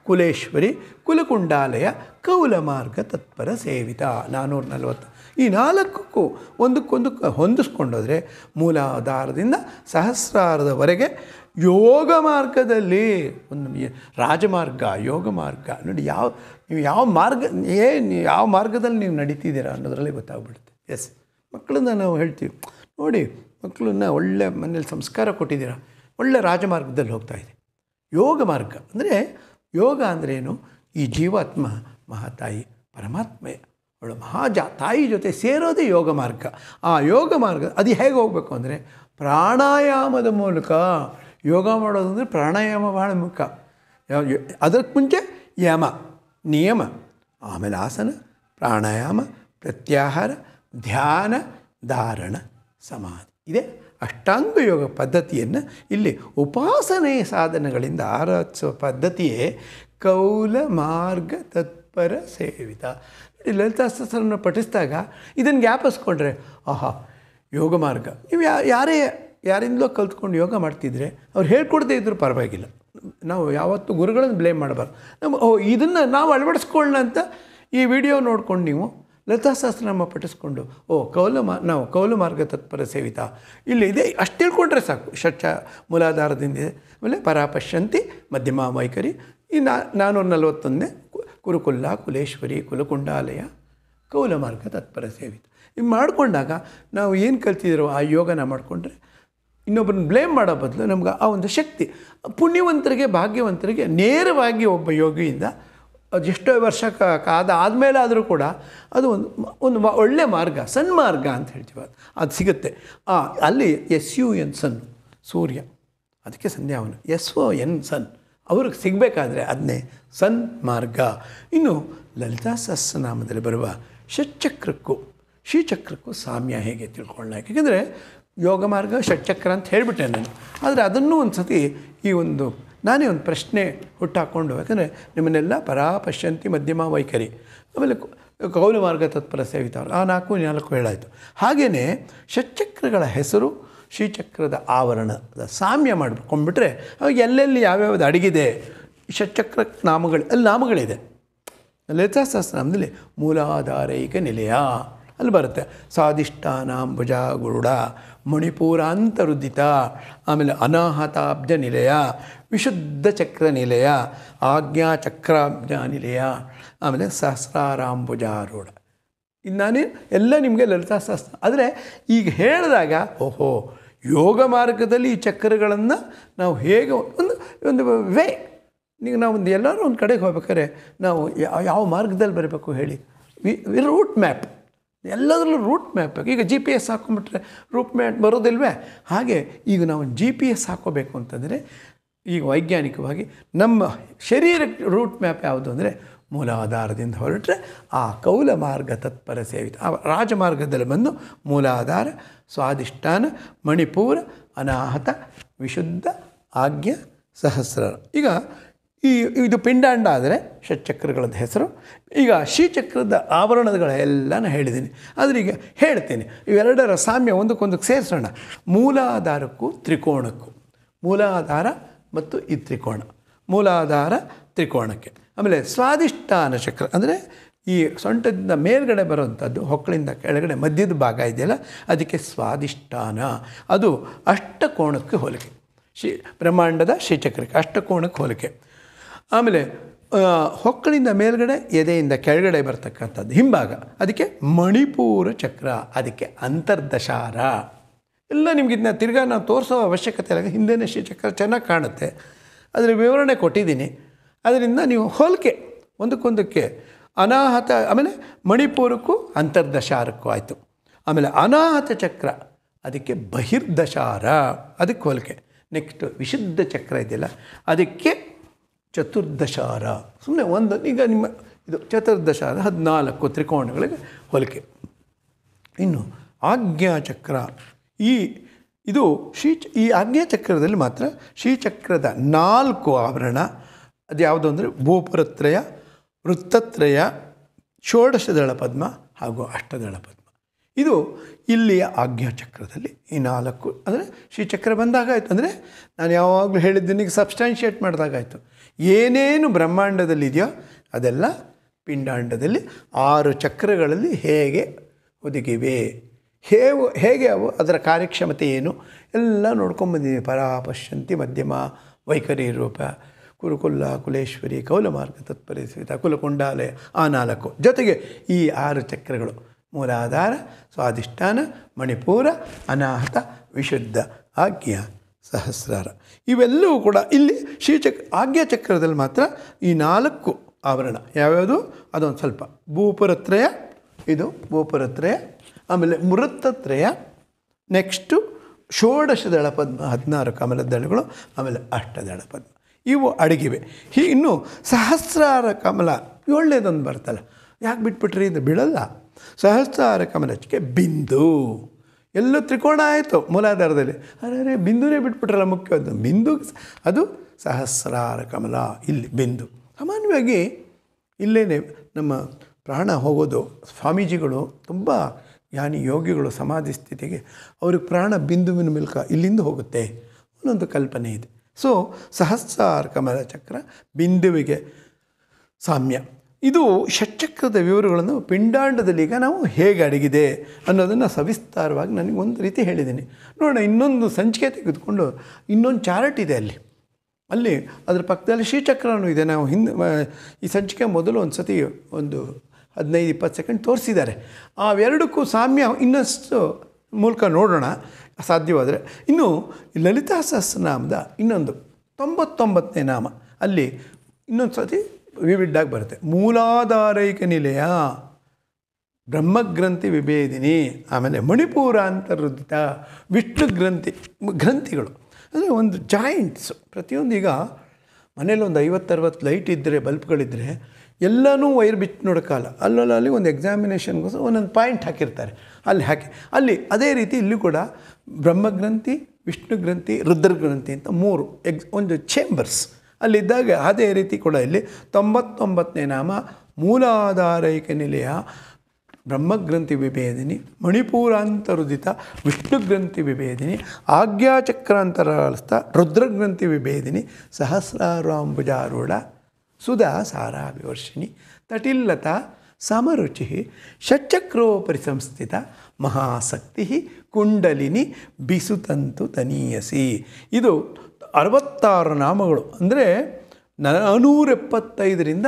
ಕುಲೇಶ್ವರಿ ಕುಲಕುಂಡಾಲಯ ಕೌಲ ಮಾರ್ಗ ತತ್ಪರ ಸೇವಿತ ನಾನ್ನೂರ ನಲವತ್ತು ಈ ನಾಲ್ಕಕ್ಕೂ ಒಂದಕ್ಕೊಂದು ಹೊಂದಿಸ್ಕೊಂಡೋದ್ರೆ ಮೂಲಾಧಾರದಿಂದ ಸಹಸ್ರಾರದವರೆಗೆ ಯೋಗ ಮಾರ್ಗದಲ್ಲಿ ಒಂದು ರಾಜಮಾರ್ಗ ಯೋಗ ಮಾರ್ಗ ನೋಡಿ ಯಾವ ನೀವು ಯಾವ ಮಾರ್ಗ ಏ ಯಾವ ಮಾರ್ಗದಲ್ಲಿ ನೀವು ನಡೀತಿದ್ದೀರಾ ಅನ್ನೋದರಲ್ಲಿ ಗೊತ್ತಾಗ್ಬಿಡುತ್ತೆ ಎಸ್ ಮಕ್ಕಳನ್ನ ನಾವು ಹೇಳ್ತೀವಿ ನೋಡಿ ಮಕ್ಕಳನ್ನ ಒಳ್ಳೆ ಮನೇಲಿ ಸಂಸ್ಕಾರ ಕೊಟ್ಟಿದ್ದೀರಾ ಒಳ್ಳೆ ರಾಜಮಾರ್ಗದಲ್ಲಿ ಹೋಗ್ತಾ ಇದೆ ಯೋಗ ಮಾರ್ಗ ಅಂದರೆ ಯೋಗ ಅಂದ್ರೇನು ಈ ಜೀವಾತ್ಮ ಮಹಾತಾಯಿ ಪರಮಾತ್ಮೆ ಅವಳು ಮಹಾಜಾ ತಾಯಿ ಜೊತೆ ಸೇರೋದೇ ಯೋಗ ಮಾರ್ಗ ಆ ಯೋಗ ಮಾರ್ಗ ಅದು ಹೇಗೆ ಹೋಗಬೇಕು ಅಂದರೆ ಪ್ರಾಣಾಯಾಮದ ಮೂಲಕ ಯೋಗ ಮಾಡೋದಂದರೆ ಪ್ರಾಣಾಯಾಮ ಭಾಳ ಮುಖ್ಯ ಅದಕ್ಕೆ ಮುಂಚೆ ಯಮ ನಿಯಮ ಆಮೇಲೆ ಆಸನ ಪ್ರಾಣಾಯಾಮ ಪ್ರತ್ಯಾಹಾರ ಧ್ಯಾನ ಧಾರಣ ಸಮಾಧಿ ಇದೆ ಅಷ್ಟಾಂಗ ಯೋಗ ಪದ್ಧತಿಯನ್ನು ಇಲ್ಲಿ ಉಪಾಸನೆ ಸಾಧನಗಳಿಂದ ಆರಾಧಿಸುವ ಪದ್ಧತಿಯೇ ಕೌಲ ಮಾರ್ಗ ತತ್ಪರ ಸೇವಿತ ಲಲಿತಾಸ್ತ್ರವನ್ನು ಪಠಿಸಿದಾಗ ಇದನ್ನು ಜ್ಞಾಪಿಸ್ಕೊಂಡ್ರೆ ಆಹಾ ಯೋಗ ಮಾರ್ಗ ನೀವು ಯಾ ಯಾರೇ ಯಾರಿಂದಲೋ ಕಲ್ತ್ಕೊಂಡು ಯೋಗ ಮಾಡ್ತಿದ್ರೆ ಅವ್ರು ಹೇಳ್ಕೊಡ್ದೇ ಇದ್ರೂ ಪರವಾಗಿಲ್ಲ ನಾವು ಯಾವತ್ತೂ ಗುರುಗಳನ್ನು ಬ್ಲೇಮ್ ಮಾಡಬಾರ್ದು ನಮ್ಮ ಓ ಇದನ್ನು ನಾವು ಅಳವಡಿಸ್ಕೊಳ್ಳೋಣ ಅಂತ ಈ ವಿಡಿಯೋ ನೋಡ್ಕೊಂಡು ನೀವು ಲತಾಶಾಸ್ತ್ರನಾಮ ಪಠಿಸ್ಕೊಂಡು ಓ ಕೌಲ ಮಾ ನಾವು ಕೌಲ ಮಾರ್ಗ ತತ್ಪರ ಸೇವಿತ ಇಲ್ಲಿ ಇದೆ ಅಷ್ಟು ತಿಳ್ಕೊಂಡ್ರೆ ಸಾಕು ಷಟ್ಟ ಮೂಲಾಧಾರದಿಂದ ಆಮೇಲೆ ಪರಾಪಶ್ಯಂತಿ ಮಧ್ಯಮ ವೈಖರಿ ಈ ನಾ ನಾನ್ನೂರ ನಲವತ್ತೊಂದನೇ ಕುರುಕುಲ್ಲ ಕುಲೇಶ್ವರಿ ಕುಲಕುಂಡಾಲಯ ಕೌಲ ಮಾರ್ಗ ತತ್ಪರ ಸೇವಿತ ಇವು ಮಾಡಿಕೊಂಡಾಗ ನಾವು ಏನು ಕಲ್ತಿದ್ದೀರೋ ಆ ಯೋಗನ ಮಾಡಿಕೊಂಡ್ರೆ ಇನ್ನೊಬ್ಬರನ್ನ ಬ್ಲೇಮ್ ಮಾಡೋ ಬದಲು ನಮ್ಗೆ ಆ ಒಂದು ಶಕ್ತಿ ಪುಣ್ಯವಂತರಿಗೆ ಭಾಗ್ಯವಂತರಿಗೆ ನೇರವಾಗಿ ಒಬ್ಬ ಯೋಗಿಯಿಂದ ಅದೆಷ್ಟೋ ವರ್ಷ ಕಾದ ಆದಮೇಲೆ ಆದರೂ ಕೂಡ ಅದು ಒಂದು ಒಂದು ಒಳ್ಳೆಯ ಮಾರ್ಗ ಸನ್ಮಾರ್ಗ ಅಂತ ಹೇಳ್ತೀವಿ ಅದು ಅದು ಸಿಗುತ್ತೆ ಅಲ್ಲಿ ಎಸ್ ಯು ಎನ್ ಸನ್ ಸೂರ್ಯ ಅದಕ್ಕೆ ಸಂಧ್ಯಾವನ ಎಸ್ ಒ ಎನ್ ಸನ್ ಅವ್ರಿಗೆ ಸಿಗಬೇಕಾದ್ರೆ ಅದನ್ನೇ ಮಾರ್ಗ ಇನ್ನು ಲಲಿತಾ ಸಹಸ್ರನಾಮದಲ್ಲಿ ಬರುವ ಷಟ್ಚಕ್ರಕ್ಕೂ ಶ್ರೀಚಕ್ರಕ್ಕೂ ಸಾಮ್ಯ ಹೇಗೆ ತಿಳ್ಕೊಳ್ಳೋಣ ಯಾಕೆಂದರೆ ಯೋಗ ಮಾರ್ಗ ಷಟ್ಚಕ್ರ ಅಂತ ಹೇಳಿಬಿಟ್ಟೆ ನಾನು ಆದರೆ ಅದನ್ನೂ ಒಂದು ಸತಿ ಈ ಒಂದು ನಾನೇ ಒಂದು ಪ್ರಶ್ನೆ ಹುಟ್ಟಾಕ್ಕೊಂಡು ಯಾಕಂದರೆ ನಿಮ್ಮನ್ನೆಲ್ಲ ಪರಾಪಶ್ಯಂತಿ ಮಧ್ಯಮ ವೈಖರಿ ಆಮೇಲೆ ಕೌಲ ಮಾರ್ಗ ತತ್ಪರ ಸೇವಿತವರು ಆ ನಾಲ್ಕು ನಾಲ್ಕು ಹೇಳಾಯಿತು ಹಾಗೆಯೇ ಷಟ್ಚಕ್ರಗಳ ಹೆಸರು ಶ್ರೀಚಕ್ರದ ಆವರಣದ ಸಾಮ್ಯ ಮಾಡ್ಕೊಂಡ್ಬಿಟ್ರೆ ಅವಾಗ ಎಲ್ಲೆಲ್ಲಿ ಯಾವ್ಯಾವ್ದು ಅಡಗಿದೆ ಷಟ್ಚಕ್ರ ನಾಮಗಳು ಅಲ್ಲಿ ನಾಮಗಳಿದೆ ನಾಮದಲ್ಲಿ ಮೂಲಾಧಾರೈಕ ನಿಲಯ ಅಲ್ಲಿ ಬರುತ್ತೆ ಸ್ವಾದಿಷ್ಠಾನಾಂ ಭುಜ ಗುರುಡ ಮಣಿಪೂರಾಂತರುದ್ದಿತ ಆಮೇಲೆ ಅನಾಹತಾಬ್ಜ ನಿಲಯ ವಿಶುದ್ಧ ಚಕ್ರ ನಿಲಯ ಆಜ್ಞಾ ಚಕ್ರಾಬ್ಜ ನಿಲಯ ಆಮೇಲೆ ಸಹಸ್ರಾರಾಂಬುಜಾರೂಢ ಇದು ಎಲ್ಲ ನಿಮಗೆ ಲಲಿತಾ ಸಹಸ್ರ ಆದರೆ ಈಗ ಹೇಳಿದಾಗ ಓಹೋ ಯೋಗ ಮಾರ್ಗದಲ್ಲಿ ಈ ಚಕ್ರಗಳನ್ನು ನಾವು ಹೇಗೆ ಒಂದು ಒಂದು ವೇ ನೀವು ನಾವು ಒಂದು ಎಲ್ಲರೂ ಒಂದು ಕಡೆಗೆ ಹೋಗ್ಬೇಕಾದ್ರೆ ನಾವು ಯಾವ ಮಾರ್ಗದಲ್ಲಿ ಬರಬೇಕು ಹೇಳಿ ವಿ ರೂಟ್ ಮ್ಯಾಪ್ ಎಲ್ಲದರಲ್ಲೂ ರೂಟ್ ಮ್ಯಾಪ್ ಬೇಕು ಈಗ ಜಿ ಪಿ ಎಸ್ ಹಾಕೊಂಡ್ಬಿಟ್ರೆ ರೂಟ್ ಮ್ಯಾಪ್ ಬರೋದಿಲ್ವೇ ಹಾಗೆ ಈಗ ನಾವು ಜಿ ಪಿ ಎಸ್ ಹಾಕೋಬೇಕು ಅಂತಂದರೆ ಈಗ ವೈಜ್ಞಾನಿಕವಾಗಿ ನಮ್ಮ ಶರೀರಕ್ಕೆ ರೂಟ್ ಮ್ಯಾಪ್ ಯಾವುದು ಅಂದರೆ ಮೂಲಾಧಾರದಿಂದ ಹೊರಟ್ರೆ ಆ ಕೌಲ ಮಾರ್ಗ ತತ್ಪರ ಸೇವಿತು ಆ ರಾಜಮಾರ್ಗದಲ್ಲಿ ಬಂದು ಮೂಲಾಧಾರ ಸ್ವಾದಿಷ್ಠಾನ ಮಣಿಪುರ ಅನಾಹತ ವಿಶುದ್ಧ ಆಜ್ಞ ಸಹಸ್ರ ಈಗ ಈ ಇದು ಪಿಂಡಾಂಡ ಆದರೆ ಷಟ್ಚಕ್ರಗಳದ ಹೆಸರು ಈಗ ಶ್ರೀಚಕ್ರದ ಆವರಣಗಳೆಲ್ಲ ಹೇಳಿದ್ದೀನಿ ಆದರೆ ಈಗ ಹೇಳ್ತೇನೆ ಇವೆರಡರ ಸಾಮ್ಯ ಒಂದಕ್ಕೊಂದಕ್ಕೆ ಸೇರಿಸೋಣ ಮೂಲಾಧಾರಕ್ಕೂ ತ್ರಿಕೋಣಕ್ಕೂ ಮೂಲಾಧಾರ ಮತ್ತು ಈ ತ್ರಿಕೋಣ ಮೂಲಾಧಾರ ತ್ರಿಕೋಣಕ್ಕೆ ಆಮೇಲೆ ಸ್ವಾದಿಷ್ಠಾನ ಚಕ್ರ ಅಂದರೆ ಈ ಸೊಂಟದಿಂದ ಮೇಲ್ಗಡೆ ಬರುವಂಥದ್ದು ಹೊಕ್ಕಳಿಂದ ಕೆಳಗಡೆ ಮಧ್ಯದ ಭಾಗ ಇದೆಯಲ್ಲ ಅದಕ್ಕೆ ಸ್ವಾದಿಷ್ಠಾನ ಅದು ಅಷ್ಟಕೋಣಕ್ಕೆ ಹೋಲಿಕೆ ಶ್ರೀ ಬ್ರಹ್ಮಾಂಡದ ಶ್ರೀಚಕ್ರಕ್ಕೆ ಅಷ್ಟಕೋಣಕ್ಕೆ ಹೋಲಿಕೆ ಆಮೇಲೆ ಹೊಕ್ಕಳಿಂದ ಮೇಲ್ಗಡೆ ಎದೆಯಿಂದ ಕೆಳಗಡೆ ಬರ್ತಕ್ಕಂಥದ್ದು ಹಿಂಭಾಗ ಅದಕ್ಕೆ ಮಣಿಪೂರ ಚಕ್ರ ಅದಕ್ಕೆ ಅಂತರ್ದಶಾರ ಎಲ್ಲ ನಿಮ್ಗೆ ಇದನ್ನ ತಿರ್ಗಾ ನಾವು ತೋರಿಸೋ ಅವಶ್ಯಕತೆ ಇಲ್ಲ ಹಿಂದೆನೇ ಶ್ರೀ ಚಕ್ರ ಚೆನ್ನಾಗಿ ಕಾಣುತ್ತೆ ಅದರ ವಿವರಣೆ ಕೊಟ್ಟಿದ್ದೀನಿ ಅದರಿಂದ ನೀವು ಹೋಲಿಕೆ ಒಂದಕ್ಕೊಂದಕ್ಕೆ ಅನಾಹತ ಆಮೇಲೆ ಮಣಿಪುರಕ್ಕೂ ಅಂತರ್ದಶಾರಕ್ಕೂ ಆಯಿತು ಆಮೇಲೆ ಅನಾಹತ ಚಕ್ರ ಅದಕ್ಕೆ ಬಹಿರ್ದಶಾರ ಅದಕ್ಕೆ ಹೋಲಿಕೆ ನೆಕ್ಸ್ಟ್ ವಿಶುದ್ಧ ಚಕ್ರ ಇದೆಯಲ್ಲ ಅದಕ್ಕೆ ಚತುರ್ದಶಾರ ಸುಮ್ಮನೆ ಒಂದು ಈಗ ನಿಮ್ಮ ಇದು ಚತುರ್ದಶಾರ ಹದಿನಾಲ್ಕು ತ್ರಿಕೋಣಗಳಿಗೆ ಹೋಲಿಕೆ ಇನ್ನು ಆಜ್ಞಾಚಕ್ರ ಈ ಇದು ಶ್ರೀ ಈ ಆಜ್ಞಾಚಕ್ರದಲ್ಲಿ ಮಾತ್ರ ಶ್ರೀಚಕ್ರದ ನಾಲ್ಕು ಆವರಣ ಅದು ಯಾವುದು ಅಂದರೆ ಭೂಪುರತ್ರಯ ವೃತ್ತತ್ರಯ ಷೋಡಶದಳ ಪದ್ಮ ಹಾಗೂ ಅಷ್ಟದಳ ಪದ್ಮ ಇದು ಇಲ್ಲಿಯ ಆಜ್ಞಾಚಕ್ರದಲ್ಲಿ ಈ ನಾಲ್ಕು ಅಂದರೆ ಶ್ರೀಚಕ್ರ ಬಂದಾಗ ಆಯಿತು ಅಂದರೆ ನಾನು ಯಾವಾಗಲೂ ಹೇಳಿದ್ದೀನಿ ಸಬ್ಸ್ಟ್ಯಾನ್ಷಿಯೇಟ್ ಮಾಡಿದಾಗಾಯಿತು ಏನೇನು ಬ್ರಹ್ಮಾಂಡದಲ್ಲಿದೆಯೋ ಅದೆಲ್ಲ ಪಿಂಡಾಂಡದಲ್ಲಿ ಆರು ಚಕ್ರಗಳಲ್ಲಿ ಹೇಗೆ ಒದಗಿವೆ ಹೇವು ಹೇಗೆ ಅವು ಅದರ ಕಾರ್ಯಕ್ಷಮತೆ ಏನು ಎಲ್ಲ ನೋಡ್ಕೊಂಬಂದಿದೆ ಪರಾಪಶ್ಯಂತಿ ಮಧ್ಯಮ ವೈಖರಿ ರೂಪ ಕುರುಕುಲ್ಲ ಕುಲೇಶ್ವರಿ ಕೌಲಮಾರ್ಗ ತತ್ಪರಿಸಿತ ಕುಲಕುಂಡಾಲಯ ಆ ನಾಲ್ಕು ಜೊತೆಗೆ ಈ ಆರು ಚಕ್ರಗಳು ಮೂಲಾಧಾರ ಸ್ವಾಧಿಷ್ಠಾನ ಮಣಿಪುರ ಅನಾಹತ ವಿಶುದ್ಧ ಆಜ್ಞಾ ಸಹಸ್ರಾರ ಇವೆಲ್ಲವೂ ಕೂಡ ಇಲ್ಲಿ ಆಜ್ಞಾ ಚಕ್ರದಲ್ಲಿ ಮಾತ್ರ ಈ ನಾಲ್ಕು ಆವರಣ ಯಾವ್ಯಾವುದು ಅದೊಂದು ಸ್ವಲ್ಪ ಭೂಪರತ್ರಯ ಇದು ಭೂಪರತ್ರಯ ಆಮೇಲೆ ಮೃತತ್ರಯ ನೆಕ್ಸ್ಟು ಷೋಡಶದಳ ಪದ್ಮ ಹದಿನಾರು ದಳಗಳು ಆಮೇಲೆ ಅಷ್ಟದಳ ಪದ್ಮ ಇವು ಅಡಗಿವೆ ಹೀ ಇನ್ನು ಸಹಸ್ರಾರ ಕಮಲ ಒಳ್ಳೆಯದೊಂದು ಬರ್ತಲ್ಲ ಯಾಕೆ ಬಿಟ್ಬಿಟ್ರಿ ಇದು ಬಿಡಲ್ಲ ಸಹಸ್ರಾರ ಕಮಲಕ್ಕೆ ಬಿಂದು ಎಲ್ಲೂ ತ್ರಿಕೋಣ ಆಯಿತು ಮೂಲಾಧಾರದಲ್ಲಿ ಅರೆ ಬಿಂದುನೇ ಬಿಟ್ಬಿಟ್ರಲ್ಲ ಮುಖ್ಯವಾದ ಬಿಂದು ಅದು ಸಹಸ್ರಾರ ಕಮಲ ಇಲ್ಲಿ ಬಿಂದು ಸಾಮಾನ್ಯವಾಗಿ ಇಲ್ಲೇನೆ ನಮ್ಮ ಪ್ರಾಣ ಹೋಗೋದು ಸ್ವಾಮೀಜಿಗಳು ತುಂಬ ಜ್ಞಾನಿ ಯೋಗಿಗಳು ಸಮಾಧಿ ಸ್ಥಿತಿಗೆ ಅವ್ರಿಗೆ ಪ್ರಾಣ ಬಿಂದುವಿನ ಮೂಲಕ ಇಲ್ಲಿಂದ ಹೋಗುತ್ತೆ ಅನ್ನೊಂದು ಕಲ್ಪನೆ ಇದೆ ಸೊ ಸಹಸ್ರಾರ ಕಮಲ ಚಕ್ರ ಬಿಂದುವಿಗೆ ಸಾಮ್ಯ ಇದು ಷಟ್ಚಕ್ರದ ವಿವರಗಳನ್ನು ಪಿಂಡಾಂಡದಲ್ಲಿ ಈಗ ನಾವು ಹೇಗೆ ಅಡಗಿದೆ ಅನ್ನೋದನ್ನು ಸವಿಸ್ತಾರವಾಗಿ ನನಗೆ ಒಂದು ರೀತಿ ಹೇಳಿದ್ದೀನಿ ನೋಡೋಣ ಇನ್ನೊಂದು ಸಂಚಿಕೆ ತೆಗೆದುಕೊಂಡು ಇನ್ನೊಂದು ಚಾರ್ಟ್ ಇದೆ ಅಲ್ಲಿ ಅಲ್ಲಿ ಅದರ ಪಕ್ಕದಲ್ಲಿ ಶ್ರೀಚಕ್ರನೂ ಇದೆ ನಾವು ಹಿಂದೆ ಈ ಸಂಚಿಕೆ ಮೊದಲು ಒಂದು ಸತಿ ಒಂದು ಹದಿನೈದು ಇಪ್ಪತ್ತು ಸೆಕೆಂಡ್ ತೋರಿಸಿದ್ದಾರೆ ಅವೆರಡಕ್ಕೂ ಸಾಮ್ಯ ಇನ್ನಷ್ಟು ಮೂಲಕ ನೋಡೋಣ ಸಾಧ್ಯವಾದರೆ ಇನ್ನು ಲಲಿತಾ ಸಹಸ್ರನಾಮದ ಇನ್ನೊಂದು ತೊಂಬತ್ತೊಂಬತ್ತನೇ ನಾಮ ಅಲ್ಲಿ ಇನ್ನೊಂದು ಸತಿ ವಿವಿಡ್ಡಾಗಿ ಬರುತ್ತೆ ಮೂಲಾಧಾರೈಕ ನಿಲಯ ಬ್ರಹ್ಮಗ್ರಂಥಿ ವಿಭೇದಿನಿ ಆಮೇಲೆ ಮಣಿಪುರ ಅಂತರುದ್ಧ ವಿಷ್ಣು ಗ್ರಂಥಿ ಗ್ರಂಥಿಗಳು ಅಂದರೆ ಒಂದು ಜಾಯಿಂಟ್ಸು ಪ್ರತಿಯೊಂದು ಈಗ ಮನೇಲಿ ಒಂದು ಐವತ್ತರವತ್ತು ಲೈಟ್ ಇದ್ದರೆ ಬಲ್ಬ್ಗಳಿದ್ದರೆ ಎಲ್ಲನೂ ವೈರ್ ಬಿಟ್ಟು ನೋಡೋಕ್ಕಲ್ಲ ಅಲ್ಲಿ ಒಂದು ಎಕ್ಸಾಮಿನೇಷನ್ಗೋಸ್ಕರ ಒಂದೊಂದು ಪಾಯಿಂಟ್ ಹಾಕಿರ್ತಾರೆ ಅಲ್ಲಿ ಹಾಕಿ ಅಲ್ಲಿ ಅದೇ ರೀತಿ ಇಲ್ಲೂ ಕೂಡ ಬ್ರಹ್ಮಗ್ರಂಥಿ ವಿಷ್ಣು ಗ್ರಂಥಿ ರುದ್ರಗ್ರಂಥಿ ಅಂತ ಮೂರು ಎಕ್ಸ್ ಒಂದು ಚೇಂಬರ್ಸ್ ಅಲ್ಲಿದ್ದಾಗ ಅದೇ ರೀತಿ ಕೂಡ ಇಲ್ಲಿ ತೊಂಬತ್ತೊಂಬತ್ತನೇ ನಾಮ ಮೂಲಾಧಾರೈಕ ನಿಲಯ ಬ್ರಹ್ಮಗ್ರಂಥಿ ವಿಭೇದಿನಿ ಮಣಿಪೂರಾಂತರುದಿತ ವಿಷ್ಣುಗ್ರಂಥಿ ವಿಭೇದಿನಿ ಆಜ್ಞಾಚಕ್ರಾಂತರಸ್ಥ ರುದ್ರಗ್ರಂಥಿ ವಿಭೇದಿನಿ ಸಹಸ್ರಾರಾಂಬುಜಾರೂಢ ಸುಧಾ ಸಾರಾ ವಿವರ್ಷಿಣಿ ತಟಿಲ್ಲತ ಸಮರುಚಿ ಷಟ್ಚಕ್ರೋಪರಿ ಸಂಸ್ಥಿತ ಮಹಾಸಕ್ತಿ ಕುಂಡಲಿನಿ ಬಿಸುತಂತು ತನೀಯಸಿ ಇದು ಅರವತ್ತಾರು ನಾಮಗಳು ಅಂದರೆ ಎಪ್ಪತ್ತೈದರಿಂದ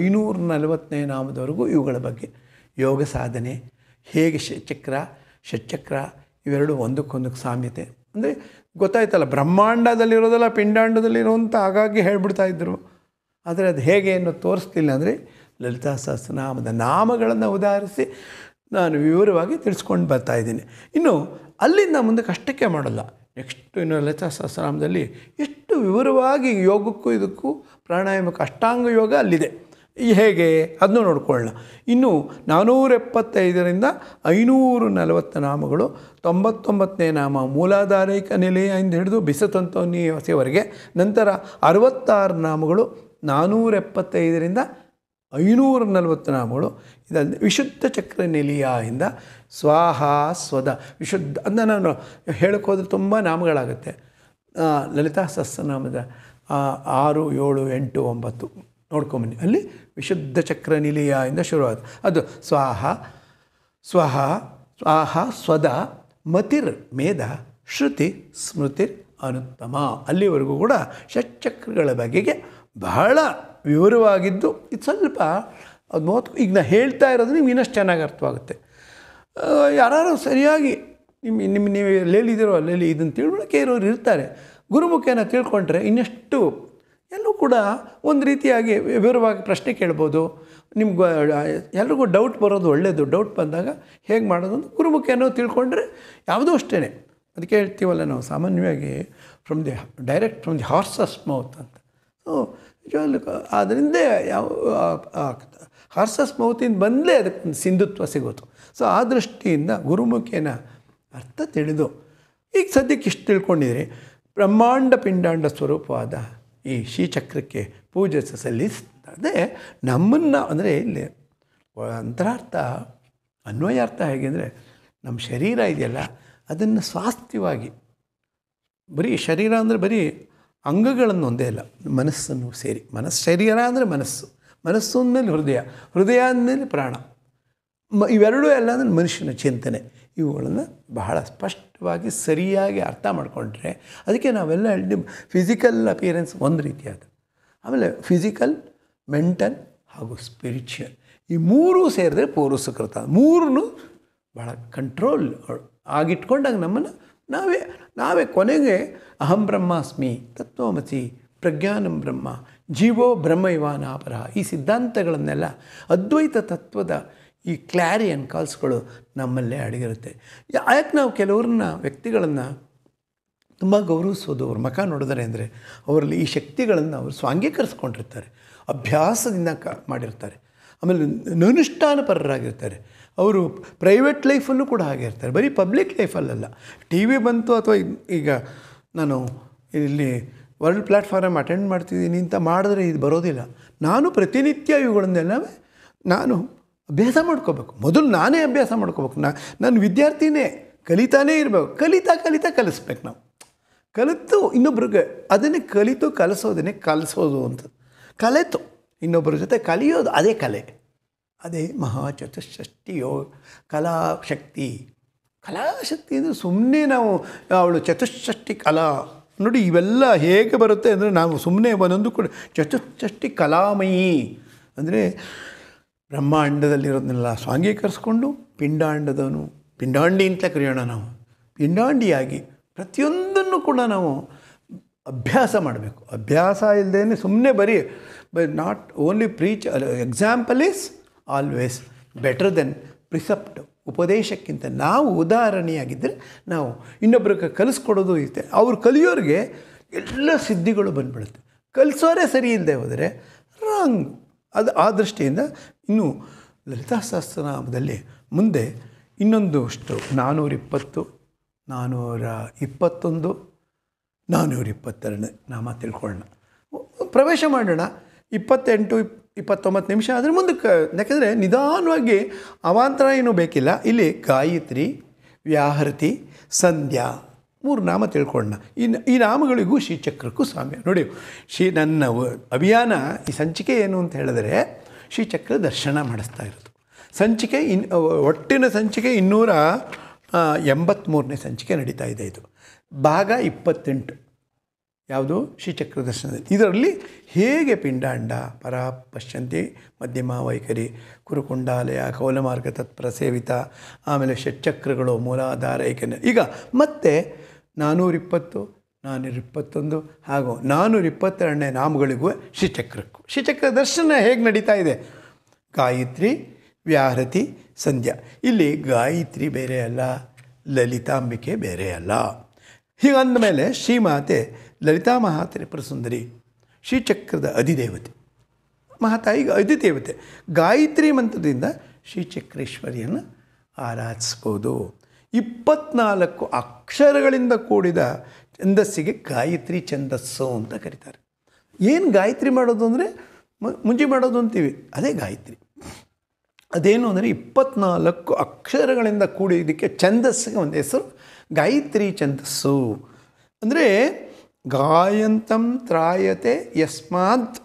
ಐನೂರ ನಲವತ್ತನೇ ನಾಮದವರೆಗೂ ಇವುಗಳ ಬಗ್ಗೆ ಯೋಗ ಸಾಧನೆ ಹೇಗೆ ಷಚಕ್ರ ಶಚಕ್ರ ಇವೆರಡು ಒಂದಕ್ಕೊಂದಕ್ಕೆ ಸಾಮ್ಯತೆ ಅಂದರೆ ಗೊತ್ತಾಯ್ತಲ್ಲ ಬ್ರಹ್ಮಾಂಡದಲ್ಲಿರೋದಲ್ಲ ಅಂತ ಹಾಗಾಗಿ ಹೇಳ್ಬಿಡ್ತಾ ಇದ್ದರು ಆದರೆ ಅದು ಹೇಗೆ ಅನ್ನೋ ತೋರಿಸ್ತಿಲ್ಲ ಅಂದರೆ ಲಲಿತಾ ಸಹಸ್ರನಾಮದ ನಾಮಗಳನ್ನು ಉದಾಹರಿಸಿ ನಾನು ವಿವರವಾಗಿ ತಿಳಿಸ್ಕೊಂಡು ಬರ್ತಾಯಿದ್ದೀನಿ ಇನ್ನು ಅಲ್ಲಿಂದ ಮುಂದಕ್ಕೆ ಅಷ್ಟಕ್ಕೆ ಮಾಡಲ್ಲ ನೆಕ್ಸ್ಟ್ ಇನ್ನು ಲಲಿತಾ ಸಹಸ್ರಾಮದಲ್ಲಿ ಎಷ್ಟು ವಿವರವಾಗಿ ಯೋಗಕ್ಕೂ ಇದಕ್ಕೂ ಪ್ರಾಣಾಯಾಮಕ್ಕೆ ಅಷ್ಟಾಂಗ ಯೋಗ ಅಲ್ಲಿದೆ ಹೇಗೆ ಅದನ್ನು ನೋಡ್ಕೊಳ್ಳೋಣ ಇನ್ನು ನಾನ್ನೂರ ಎಪ್ಪತ್ತೈದರಿಂದ ಐನೂರು ನಲವತ್ತು ನಾಮಗಳು ತೊಂಬತ್ತೊಂಬತ್ತನೇ ನಾಮ ಮೂಲಾಧಾರೈಕ ನೆಲೆಯಿಂದ ಹಿಡಿದು ಬಿಸತಂತವರೆಗೆ ನಂತರ ಅರವತ್ತಾರು ನಾಮಗಳು ನಾನ್ನೂರ ಎಪ್ಪತ್ತೈದರಿಂದ ಐನೂರ ನಲವತ್ತು ನಾಮಗಳು ಇದಲ್ಲಿ ವಿಶುದ್ಧ ಚಕ್ರ ನೆಲೆಯಿಂದ ಇಂದ ಸ್ವಾಹ ಸ್ವದ ವಿಶುದ್ಧ ಅಂದ ನಾನು ಹೇಳೋಕ್ಕೋದ್ರೆ ತುಂಬ ನಾಮಗಳಾಗುತ್ತೆ ಲಲಿತಾ ಸಹಸ್ರನಾಮದ ಆರು ಏಳು ಎಂಟು ಒಂಬತ್ತು ನೋಡ್ಕೊಂಬನ್ನಿ ಅಲ್ಲಿ ವಿಶುದ್ಧ ಚಕ್ರ ನಿಲಯ ಇಂದ ಶುರುವಾಯಿತು ಅದು ಸ್ವಾಹ ಸ್ವಹ ಸ್ವಾಹ ಸ್ವದ ಮತಿರ್ ಮೇಧ ಶ್ರುತಿ ಸ್ಮೃತಿರ್ ಅನುತ್ತಮ ಅಲ್ಲಿವರೆಗೂ ಕೂಡ ಷಟ್ಚಕ್ರಗಳ ಬಗೆಗೆ ಬಹಳ ವಿವರವಾಗಿದ್ದು ಇದು ಸ್ವಲ್ಪ ಅದು ಮೂವತ್ತು ಈಗ ನಾನು ಹೇಳ್ತಾ ಇರೋದು ನಿಮ್ಗೆ ಇನ್ನಷ್ಟು ಚೆನ್ನಾಗಿ ಅರ್ಥವಾಗುತ್ತೆ ಯಾರು ಸರಿಯಾಗಿ ನಿಮ್ಮ ನಿಮ್ಮ ನೀವು ಎಲ್ಲೆಲ್ಲಿದ್ದೀರೋ ಅಲ್ಲೆಲ್ಲಿ ಇದನ್ನು ತಿಳುವಳಿಕೆ ಇರೋರು ಇರ್ತಾರೆ ಗುರುಮುಖಿಯನ್ನು ತಿಳ್ಕೊಂಡ್ರೆ ಇನ್ನೆಷ್ಟು ಎಲ್ಲೂ ಕೂಡ ಒಂದು ರೀತಿಯಾಗಿ ವಿವರವಾಗಿ ಪ್ರಶ್ನೆ ಕೇಳ್ಬೋದು ನಿಮ್ಗೆ ಎಲ್ರಿಗೂ ಡೌಟ್ ಬರೋದು ಒಳ್ಳೆಯದು ಡೌಟ್ ಬಂದಾಗ ಹೇಗೆ ಮಾಡೋದು ಅಂತ ಗುರುಮುಖಿಯನ್ನು ತಿಳ್ಕೊಂಡ್ರೆ ಯಾವುದೂ ಅಷ್ಟೇ ಅದಕ್ಕೆ ಹೇಳ್ತೀವಲ್ಲ ನಾವು ಸಾಮಾನ್ಯವಾಗಿ from the direct from the horses mouth ಅಂತ ಸೊ ಅದರಿಂದ ಯಾವ ಹಾರ್ಸಸ್ ಮೌತಿಂದ ಬಂದಲೇ ಅದಕ್ಕೆ ಸಿಂಧುತ್ವ ಸಿಗೋದು ಸೊ ಆ ದೃಷ್ಟಿಯಿಂದ ಗುರುಮುಖೇನ ಅರ್ಥ ತಿಳಿದು ಈಗ ಸದ್ಯಕ್ಕೆ ಇಷ್ಟು ತಿಳ್ಕೊಂಡಿದ್ರೆ ಬ್ರಹ್ಮಾಂಡ ಪಿಂಡಾಂಡ ಸ್ವರೂಪವಾದ ಈ ಶ್ರೀಚಕ್ರಕ್ಕೆ ಪೂಜೆ ಸಲ್ಲಿಸ್ತದೆ ನಮ್ಮನ್ನು ಅಂದರೆ ಇಲ್ಲಿ ಅಂತರಾರ್ಥ ಅನ್ವಯಾರ್ಥ ಹೇಗೆ ಅಂದರೆ ನಮ್ಮ ಶರೀರ ಇದೆಯಲ್ಲ ಅದನ್ನು ಸ್ವಾಸ್ಥ್ಯವಾಗಿ ಬರೀ ಶರೀರ ಅಂದರೆ ಬರೀ ಅಂಗಗಳನ್ನು ಒಂದೇ ಅಲ್ಲ ಮನಸ್ಸನ್ನು ಸೇರಿ ಮನಸ್ಸು ಶರೀರ ಅಂದರೆ ಮನಸ್ಸು ಮನಸ್ಸು ಅಂದಮೇಲೆ ಹೃದಯ ಹೃದಯ ಅಂದಮೇಲೆ ಪ್ರಾಣ ಮ ಇವೆರಡೂ ಎಲ್ಲ ಅಂದರೆ ಮನುಷ್ಯನ ಚಿಂತನೆ ಇವುಗಳನ್ನು ಬಹಳ ಸ್ಪಷ್ಟವಾಗಿ ಸರಿಯಾಗಿ ಅರ್ಥ ಮಾಡಿಕೊಂಡ್ರೆ ಅದಕ್ಕೆ ನಾವೆಲ್ಲ ಫಿಸಿಕಲ್ ಅಪಿಯರೆನ್ಸ್ ಒಂದು ರೀತಿಯಾದ ಆಮೇಲೆ ಫಿಸಿಕಲ್ ಮೆಂಟಲ್ ಹಾಗೂ ಸ್ಪಿರಿಚುವಲ್ ಈ ಮೂರೂ ಸೇರಿದ್ರೆ ಪೂರ್ವಸಕೃತ ಮೂರನ್ನು ಬಹಳ ಕಂಟ್ರೋಲ್ ಆಗಿಟ್ಕೊಂಡಾಗ ನಮ್ಮನ್ನು ನಾವೇ ನಾವೇ ಕೊನೆಗೆ ಅಹಂ ಬ್ರಹ್ಮಾಸ್ಮಿ ತತ್ವಮಸಿ ಪ್ರಜ್ಞಾನಂ ಬ್ರಹ್ಮ ಜೀವೋ ಬ್ರಹ್ಮ ಅಪರಹ ಈ ಸಿದ್ಧಾಂತಗಳನ್ನೆಲ್ಲ ಅದ್ವೈತ ತತ್ವದ ಈ ಕ್ಲಾರಿಯನ್ ಕಾಲ್ಸ್ಗಳು ನಮ್ಮಲ್ಲೇ ಅಡಗಿರುತ್ತೆ ಯಾಕೆ ನಾವು ಕೆಲವ್ರನ್ನ ವ್ಯಕ್ತಿಗಳನ್ನು ತುಂಬ ಗೌರವಿಸೋದು ಅವ್ರ ಮಖ ನೋಡಿದರೆ ಅಂದರೆ ಅವರಲ್ಲಿ ಈ ಶಕ್ತಿಗಳನ್ನು ಅವರು ಸ್ವಾಂಗೀಕರಿಸ್ಕೊಂಡಿರ್ತಾರೆ ಅಭ್ಯಾಸದಿಂದ ಕ ಮಾಡಿರ್ತಾರೆ ಆಮೇಲೆ ನನುಷ್ಠಾನಪರರಾಗಿರ್ತಾರೆ ಅವರು ಪ್ರೈವೇಟ್ ಲೈಫಲ್ಲೂ ಕೂಡ ಇರ್ತಾರೆ ಬರೀ ಪಬ್ಲಿಕ್ ಲೈಫಲ್ಲಲ್ಲ ಟಿ ವಿ ಬಂತು ಅಥವಾ ಈಗ ನಾನು ಇಲ್ಲಿ ವರ್ಲ್ಡ್ ಪ್ಲ್ಯಾಟ್ಫಾರಮ್ ಅಟೆಂಡ್ ಮಾಡ್ತಿದ್ದೀನಿ ಅಂತ ಮಾಡಿದ್ರೆ ಇದು ಬರೋದಿಲ್ಲ ನಾನು ಪ್ರತಿನಿತ್ಯ ಇವುಗಳನ್ನೆಲ್ಲ ನಾನು ಅಭ್ಯಾಸ ಮಾಡ್ಕೋಬೇಕು ಮೊದಲು ನಾನೇ ಅಭ್ಯಾಸ ಮಾಡ್ಕೋಬೇಕು ನಾ ನಾನು ವಿದ್ಯಾರ್ಥಿನೇ ಕಲಿತಾನೇ ಇರಬೇಕು ಕಲಿತಾ ಕಲಿತಾ ಕಲಿಸ್ಬೇಕು ನಾವು ಕಲಿತು ಇನ್ನೊಬ್ರಿಗೆ ಅದನ್ನೇ ಕಲಿತು ಕಲಿಸೋದನ್ನೇ ಕಲಿಸೋದು ಅಂತ ಕಲಿತು ಇನ್ನೊಬ್ಬರ ಜೊತೆ ಕಲಿಯೋದು ಅದೇ ಕಲೆ ಅದೇ ಮಹಾಚತುಷ್ಠಿ ಯೋಗ ಕಲಾಶಕ್ತಿ ಕಲಾಶಕ್ತಿ ಅಂದರೆ ಸುಮ್ಮನೆ ನಾವು ಅವಳು ಚತುಷ್ಠಿ ಕಲಾ ನೋಡಿ ಇವೆಲ್ಲ ಹೇಗೆ ಬರುತ್ತೆ ಅಂದರೆ ನಾವು ಸುಮ್ಮನೆ ಒಂದೊಂದು ಕೂಡ ಚತುಷ್ಠಿ ಕಲಾಮಯಿ ಅಂದರೆ ಬ್ರಹ್ಮಾಂಡದಲ್ಲಿರೋದನ್ನೆಲ್ಲ ಸ್ವಾಂಗೀಕರಿಸ್ಕೊಂಡು ಪಿಂಡಾಂಡದವನು ಪಿಂಡಾಂಡಿ ಅಂತ ಕರೆಯೋಣ ನಾವು ಪಿಂಡಾಂಡಿಯಾಗಿ ಪ್ರತಿಯೊಂದನ್ನು ಕೂಡ ನಾವು ಅಭ್ಯಾಸ ಮಾಡಬೇಕು ಅಭ್ಯಾಸ ಇಲ್ಲದೇ ಸುಮ್ಮನೆ ಬರೀ by not only preach example is always better than precept ಉಪದೇಶಕ್ಕಿಂತ ನಾವು ಉದಾಹರಣೆಯಾಗಿದ್ದರೆ ನಾವು ಇನ್ನೊಬ್ಬರಿಗೆ ಕಲಿಸ್ಕೊಡೋದು ಇದೆ ಅವ್ರು ಕಲಿಯೋರಿಗೆ ಎಲ್ಲ ಸಿದ್ಧಿಗಳು ಬಂದ್ಬಿಡುತ್ತೆ ಕಲಿಸೋರೇ ಸರಿ ಇಲ್ಲದೆ ಹೋದರೆ ರಾಂಗ್ ಅದು ಆ ದೃಷ್ಟಿಯಿಂದ ಇನ್ನು ಲಲಿತಾ ಸಹಸ್ರನಾಮದಲ್ಲಿ ಮುಂದೆ ಇನ್ನೊಂದು ನಾನೂರಿಪ್ಪತ್ತು ನಾನ್ನೂರ ಇಪ್ಪತ್ತೊಂದು ನಾನ್ನೂರ ಇಪ್ಪತ್ತೆರಡು ನಾಮ ತಿಳ್ಕೊಳ್ಳೋಣ ಪ್ರವೇಶ ಮಾಡೋಣ ಇಪ್ಪತ್ತೆಂಟು ಇಪ್ ಇಪ್ಪತ್ತೊಂಬತ್ತು ನಿಮಿಷ ಆದರೆ ಮುಂದಕ್ಕೆ ಯಾಕೆಂದರೆ ನಿಧಾನವಾಗಿ ಅವಾಂತರ ಏನೂ ಬೇಕಿಲ್ಲ ಇಲ್ಲಿ ಗಾಯತ್ರಿ ವ್ಯಾಹೃತಿ ಸಂಧ್ಯಾ ಮೂರು ನಾಮ ತಿಳ್ಕೊಳ್ಳೋಣ ಈ ಈ ನಾಮಗಳಿಗೂ ಶ್ರೀಚಕ್ರಕ್ಕೂ ಸ್ವಾಮ್ಯ ನೋಡಿ ಶ್ರೀ ನನ್ನ ಅಭಿಯಾನ ಈ ಸಂಚಿಕೆ ಏನು ಅಂತ ಹೇಳಿದ್ರೆ ಶ್ರೀಚಕ್ರ ದರ್ಶನ ಮಾಡಿಸ್ತಾ ಇರೋದು ಸಂಚಿಕೆ ಇನ್ ಒಟ್ಟಿನ ಸಂಚಿಕೆ ಇನ್ನೂರ ಎಂಬತ್ತ್ಮೂರನೇ ಸಂಚಿಕೆ ನಡೀತಾ ಇದೆ ಇದು ಭಾಗ ಇಪ್ಪತ್ತೆಂಟು ಯಾವುದು ಶ್ರೀಚಕ್ರ ದರ್ಶನ ಇದರಲ್ಲಿ ಹೇಗೆ ಪಿಂಡಾಂಡ ಪರ ಪಶ್ಯಂತಿ ಮಧ್ಯಮ ವೈಖರಿ ಕುರುಕುಂಡಾಲಯ ಕೌಲಮಾರ್ಗ ತತ್ಪ್ರಸೇವಿತ ಆಮೇಲೆ ಷಟ್ಚಕ್ರಗಳು ಮೂಲಾಧಾರ ಏಕೆಂದರೆ ಈಗ ಮತ್ತೆ ನಾನ್ನೂರಿಪ್ಪತ್ತು ನಾನ್ನೂರಿಪ್ಪತ್ತೊಂದು ಹಾಗೂ ನಾನ್ನೂರಿಪ್ಪತ್ತೆರಡನೇ ನಾಮಗಳಿಗೂ ಶ್ರೀಚಕ್ರಕ್ಕೂ ಶ್ರೀಚಕ್ರ ದರ್ಶನ ಹೇಗೆ ನಡೀತಾ ಇದೆ ಗಾಯತ್ರಿ ವ್ಯಾಹೃತಿ ಸಂಧ್ಯಾ ಇಲ್ಲಿ ಗಾಯತ್ರಿ ಬೇರೆ ಅಲ್ಲ ಲಲಿತಾಂಬಿಕೆ ಬೇರೆ ಅಲ್ಲ ಹೀಗಂದಮೇಲೆ ಶ್ರೀಮಾತೆ ಲಲಿತಾ ಮಹಾತ್ರಿಪುರ ಸುಂದರಿ ಶ್ರೀಚಕ್ರದ ಅಧಿದೇವತೆ ಮಹಾತಾಯಿಗೆ ಅಧಿದೇವತೆ ಗಾಯತ್ರಿ ಮಂತ್ರದಿಂದ ಶ್ರೀಚಕ್ರೇಶ್ವರಿಯನ್ನು ಆರಾಧಿಸ್ಬೋದು ಇಪ್ಪತ್ನಾಲ್ಕು ಅಕ್ಷರಗಳಿಂದ ಕೂಡಿದ ಛಂದಸ್ಸಿಗೆ ಗಾಯತ್ರಿ ಛಂದಸ್ಸು ಅಂತ ಕರೀತಾರೆ ಏನು ಗಾಯತ್ರಿ ಮಾಡೋದು ಅಂದರೆ ಮುಂಜಿ ಮಾಡೋದು ಅಂತೀವಿ ಅದೇ ಗಾಯತ್ರಿ ಅದೇನು ಅಂದರೆ ಇಪ್ಪತ್ನಾಲ್ಕು ಅಕ್ಷರಗಳಿಂದ ಕೂಡಿದ್ದಕ್ಕೆ ಛಂದಸ್ಸಿಗೆ ಒಂದು ಹೆಸರು ಗಾಯತ್ರಿ ಛಂದಸ್ಸು ಅಂದರೆ ಗಾಯಂತಂ ತ್ರಾಯತೆ ಯಸ್ಮಾತ್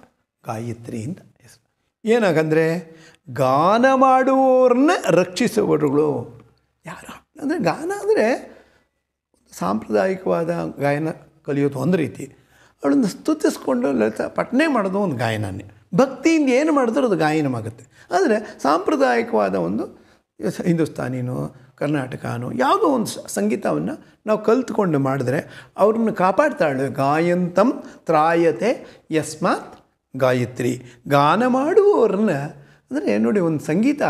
ಗಾಯತ್ರಿಯಿಂದ ಅಂತ ಹೆಸರು ಏನಾಗಂದರೆ ಗಾನ ಮಾಡುವವ್ರನ್ನ ರಕ್ಷಿಸುವವರುಗಳು ಯಾರು ಅಂದರೆ ಗಾನ ಅಂದರೆ ಸಾಂಪ್ರದಾಯಿಕವಾದ ಗಾಯನ ಕಲಿಯೋದು ಒಂದು ರೀತಿ ಅವಳನ್ನು ಸ್ತುತಿಸ್ಕೊಂಡು ಲಲಿತ ಪಠನೆ ಮಾಡೋದು ಒಂದು ಗಾಯನನೇ ಭಕ್ತಿಯಿಂದ ಏನು ಮಾಡಿದ್ರೂ ಅದು ಗಾಯನವಾಗುತ್ತೆ ಆದರೆ ಸಾಂಪ್ರದಾಯಿಕವಾದ ಒಂದು ಹಿಂದೂಸ್ತಾನಿನೋ ಕರ್ನಾಟಕನೋ ಯಾವುದೋ ಒಂದು ಸಂಗೀತವನ್ನು ನಾವು ಕಲ್ತ್ಕೊಂಡು ಮಾಡಿದ್ರೆ ಅವ್ರನ್ನ ಕಾಪಾಡ್ತಾಳೆ ಗಾಯಂತಂ ತ್ರಾಯತೆ ಯಸ್ಮಾತ್ ಗಾಯತ್ರಿ ಗಾನ ಮಾಡುವವ್ರನ್ನ ಅಂದರೆ ನೋಡಿ ಒಂದು ಸಂಗೀತ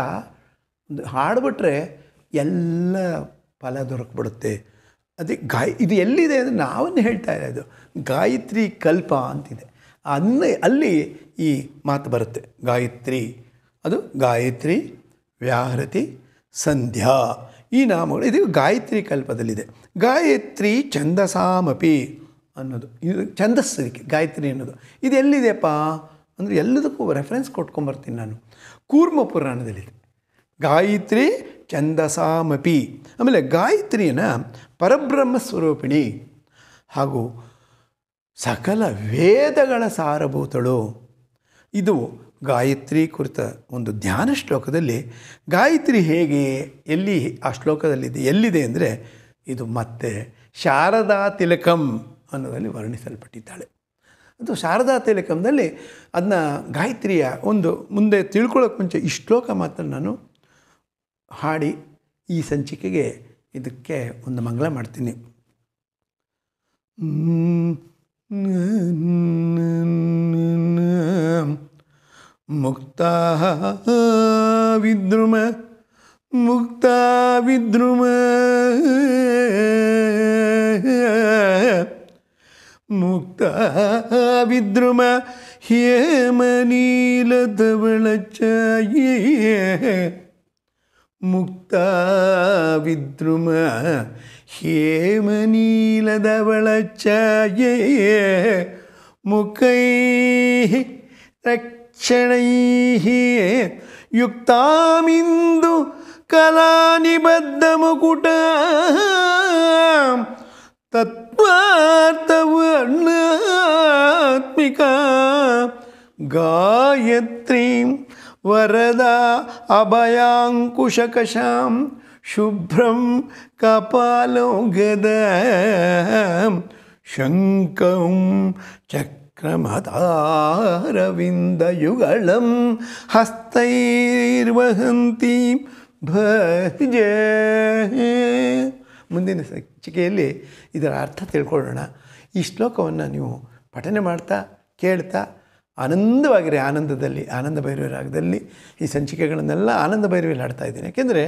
ಹಾಡುಬಿಟ್ರೆ ಎಲ್ಲ ಫಲ ದೊರಕಿಬಿಡುತ್ತೆ ಅದೇ ಗಾಯ ಇದು ಎಲ್ಲಿದೆ ಅಂದರೆ ನಾವನ್ನು ಹೇಳ್ತಾ ಇರೋದು ಗಾಯತ್ರಿ ಕಲ್ಪ ಅಂತಿದೆ ಅನ್ನ ಅಲ್ಲಿ ಈ ಮಾತು ಬರುತ್ತೆ ಗಾಯತ್ರಿ ಅದು ಗಾಯತ್ರಿ ವ್ಯಾಹೃತಿ ಸಂಧ್ಯಾ ಈ ನಾಮಗಳು ಇದು ಗಾಯತ್ರಿ ಕಲ್ಪದಲ್ಲಿದೆ ಗಾಯತ್ರಿ ಛಂದಸಾಮಪಿ ಅನ್ನೋದು ಇದು ಛಂದಸ್ಸಿಗೆ ಗಾಯತ್ರಿ ಅನ್ನೋದು ಇದು ಎಲ್ಲಿದೆಯಪ್ಪ ಅಂದರೆ ಎಲ್ಲದಕ್ಕೂ ರೆಫರೆನ್ಸ್ ಕೊಟ್ಕೊಂಬರ್ತೀನಿ ನಾನು ಕೂರ್ಮ ಪುರಾಣದಲ್ಲಿದೆ ಗಾಯತ್ರಿ ಛಂದಸಾಮಪಿ ಆಮೇಲೆ ಗಾಯತ್ರಿಯನ ಪರಬ್ರಹ್ಮ ಸ್ವರೂಪಿಣಿ ಹಾಗೂ ಸಕಲ ವೇದಗಳ ಸಾರಭೂತಳು ಇದು ಗಾಯತ್ರಿ ಕುರಿತ ಒಂದು ಧ್ಯಾನ ಶ್ಲೋಕದಲ್ಲಿ ಗಾಯತ್ರಿ ಹೇಗೆ ಎಲ್ಲಿ ಆ ಶ್ಲೋಕದಲ್ಲಿದೆ ಎಲ್ಲಿದೆ ಅಂದರೆ ಇದು ಮತ್ತೆ ಶಾರದಾ ತಿಲಕಂ ಅನ್ನೋದಲ್ಲಿ ವರ್ಣಿಸಲ್ಪಟ್ಟಿದ್ದಾಳೆ ಅದು ಶಾರದಾ ತಿಲಕಂದಲ್ಲಿ ಅದನ್ನ ಗಾಯತ್ರಿಯ ಒಂದು ಮುಂದೆ ತಿಳ್ಕೊಳ್ಳೋಕೆ ಮುಂಚೆ ಈ ಶ್ಲೋಕ ಮಾತ್ರ ನಾನು ಹಾಡಿ ಈ ಸಂಚಿಕೆಗೆ ಇದಕ್ಕೆ ಒಂದು ಮಂಗಳ ಮಾಡ್ತೀನಿ ಮುಕ್ತ ವಿದ್ರುಮ ಮುಕ್ತ ವಿದ್ರುಮ ಮುಕ್ತ ವಿದ್ರುಮ ಹೇಮನೀಲ ಧವಳ ಮುಕ್ತಾ ವಿದ್ರುಮ ಹೇಮನೀಲಧವಳಚ್ಛಾಯೇ ಮುಖೈ ರಕ್ಷಣೈ ಯುಕ್ತಾಮಿಂದು ಕಲಾನಿಬದ್ಧ ಮುಕುಟ ತತ್ವಾರ್ಥವರ್ಣಾತ್ಮಿಕ ಗಾಯತ್ರೀಂ ವರದ ಅಭಯಾಂಕುಶಕಶಾಂ ಶುಭ್ರಂ ಕಪಾಲೋಗದ ಶಂಕಂ ಚಕ್ರಮದಾರವಿಂದಯುಗಳಂ ಹಸ್ತೈರ್ವಹಂತಿ ಭಜೆ ಮುಂದಿನ ಸಂಚಿಕೆಯಲ್ಲಿ ಇದರ ಅರ್ಥ ತಿಳ್ಕೊಳ್ಳೋಣ ಈ ಶ್ಲೋಕವನ್ನು ನೀವು ಪಠನೆ ಮಾಡ್ತಾ ಕೇಳ್ತಾ ಆನಂದವಾಗಿರಿ ಆನಂದದಲ್ಲಿ ಆನಂದ ಭೈರವಿ ರಾಗದಲ್ಲಿ ಈ ಸಂಚಿಕೆಗಳನ್ನೆಲ್ಲ ಆನಂದ ಭೈರವಿಯಲ್ಲಿ ಹಾಡ್ತಾ ಇದ್ದೀನಿ ಯಾಕೆಂದರೆ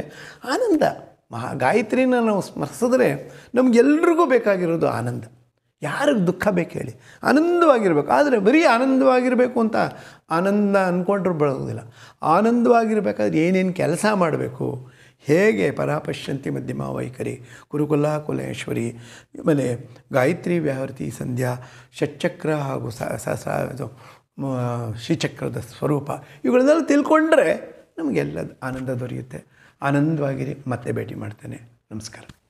ಆನಂದ ಮಹಾ ಗಾಯತ್ರಿನ ನಾವು ಸ್ಮರಿಸಿದ್ರೆ ನಮಗೆಲ್ರಿಗೂ ಬೇಕಾಗಿರೋದು ಆನಂದ ಯಾರಿಗೆ ದುಃಖ ಬೇಕು ಹೇಳಿ ಆನಂದವಾಗಿರಬೇಕು ಆದರೆ ಬರೀ ಆನಂದವಾಗಿರಬೇಕು ಅಂತ ಆನಂದ ಅಂದ್ಕೊಂಡ್ರೂ ಬರೋದಿಲ್ಲ ಆನಂದವಾಗಿರಬೇಕಾದ್ರೆ ಏನೇನು ಕೆಲಸ ಮಾಡಬೇಕು ಹೇಗೆ ಪರಾಪಶ್ಯಂತಿ ಮಧ್ಯಮ ವೈಖರಿ ಕುರುಕುಲ ಕುಲೇಶ್ವರಿ ಆಮೇಲೆ ಗಾಯತ್ರಿ ವ್ಯಾಹೃತಿ ಸಂಧ್ಯಾ ಷಟ್ಚಕ್ರ ಹಾಗೂ ಸ ಶ್ರೀಚಕ್ರದ ಸ್ವರೂಪ ಇವುಗಳನ್ನೆಲ್ಲ ತಿಳ್ಕೊಂಡ್ರೆ ನಮಗೆಲ್ಲ ಆನಂದ ದೊರೆಯುತ್ತೆ ಆನಂದವಾಗಿರಿ ಮತ್ತೆ ಭೇಟಿ ಮಾಡ್ತೇನೆ ನಮಸ್ಕಾರ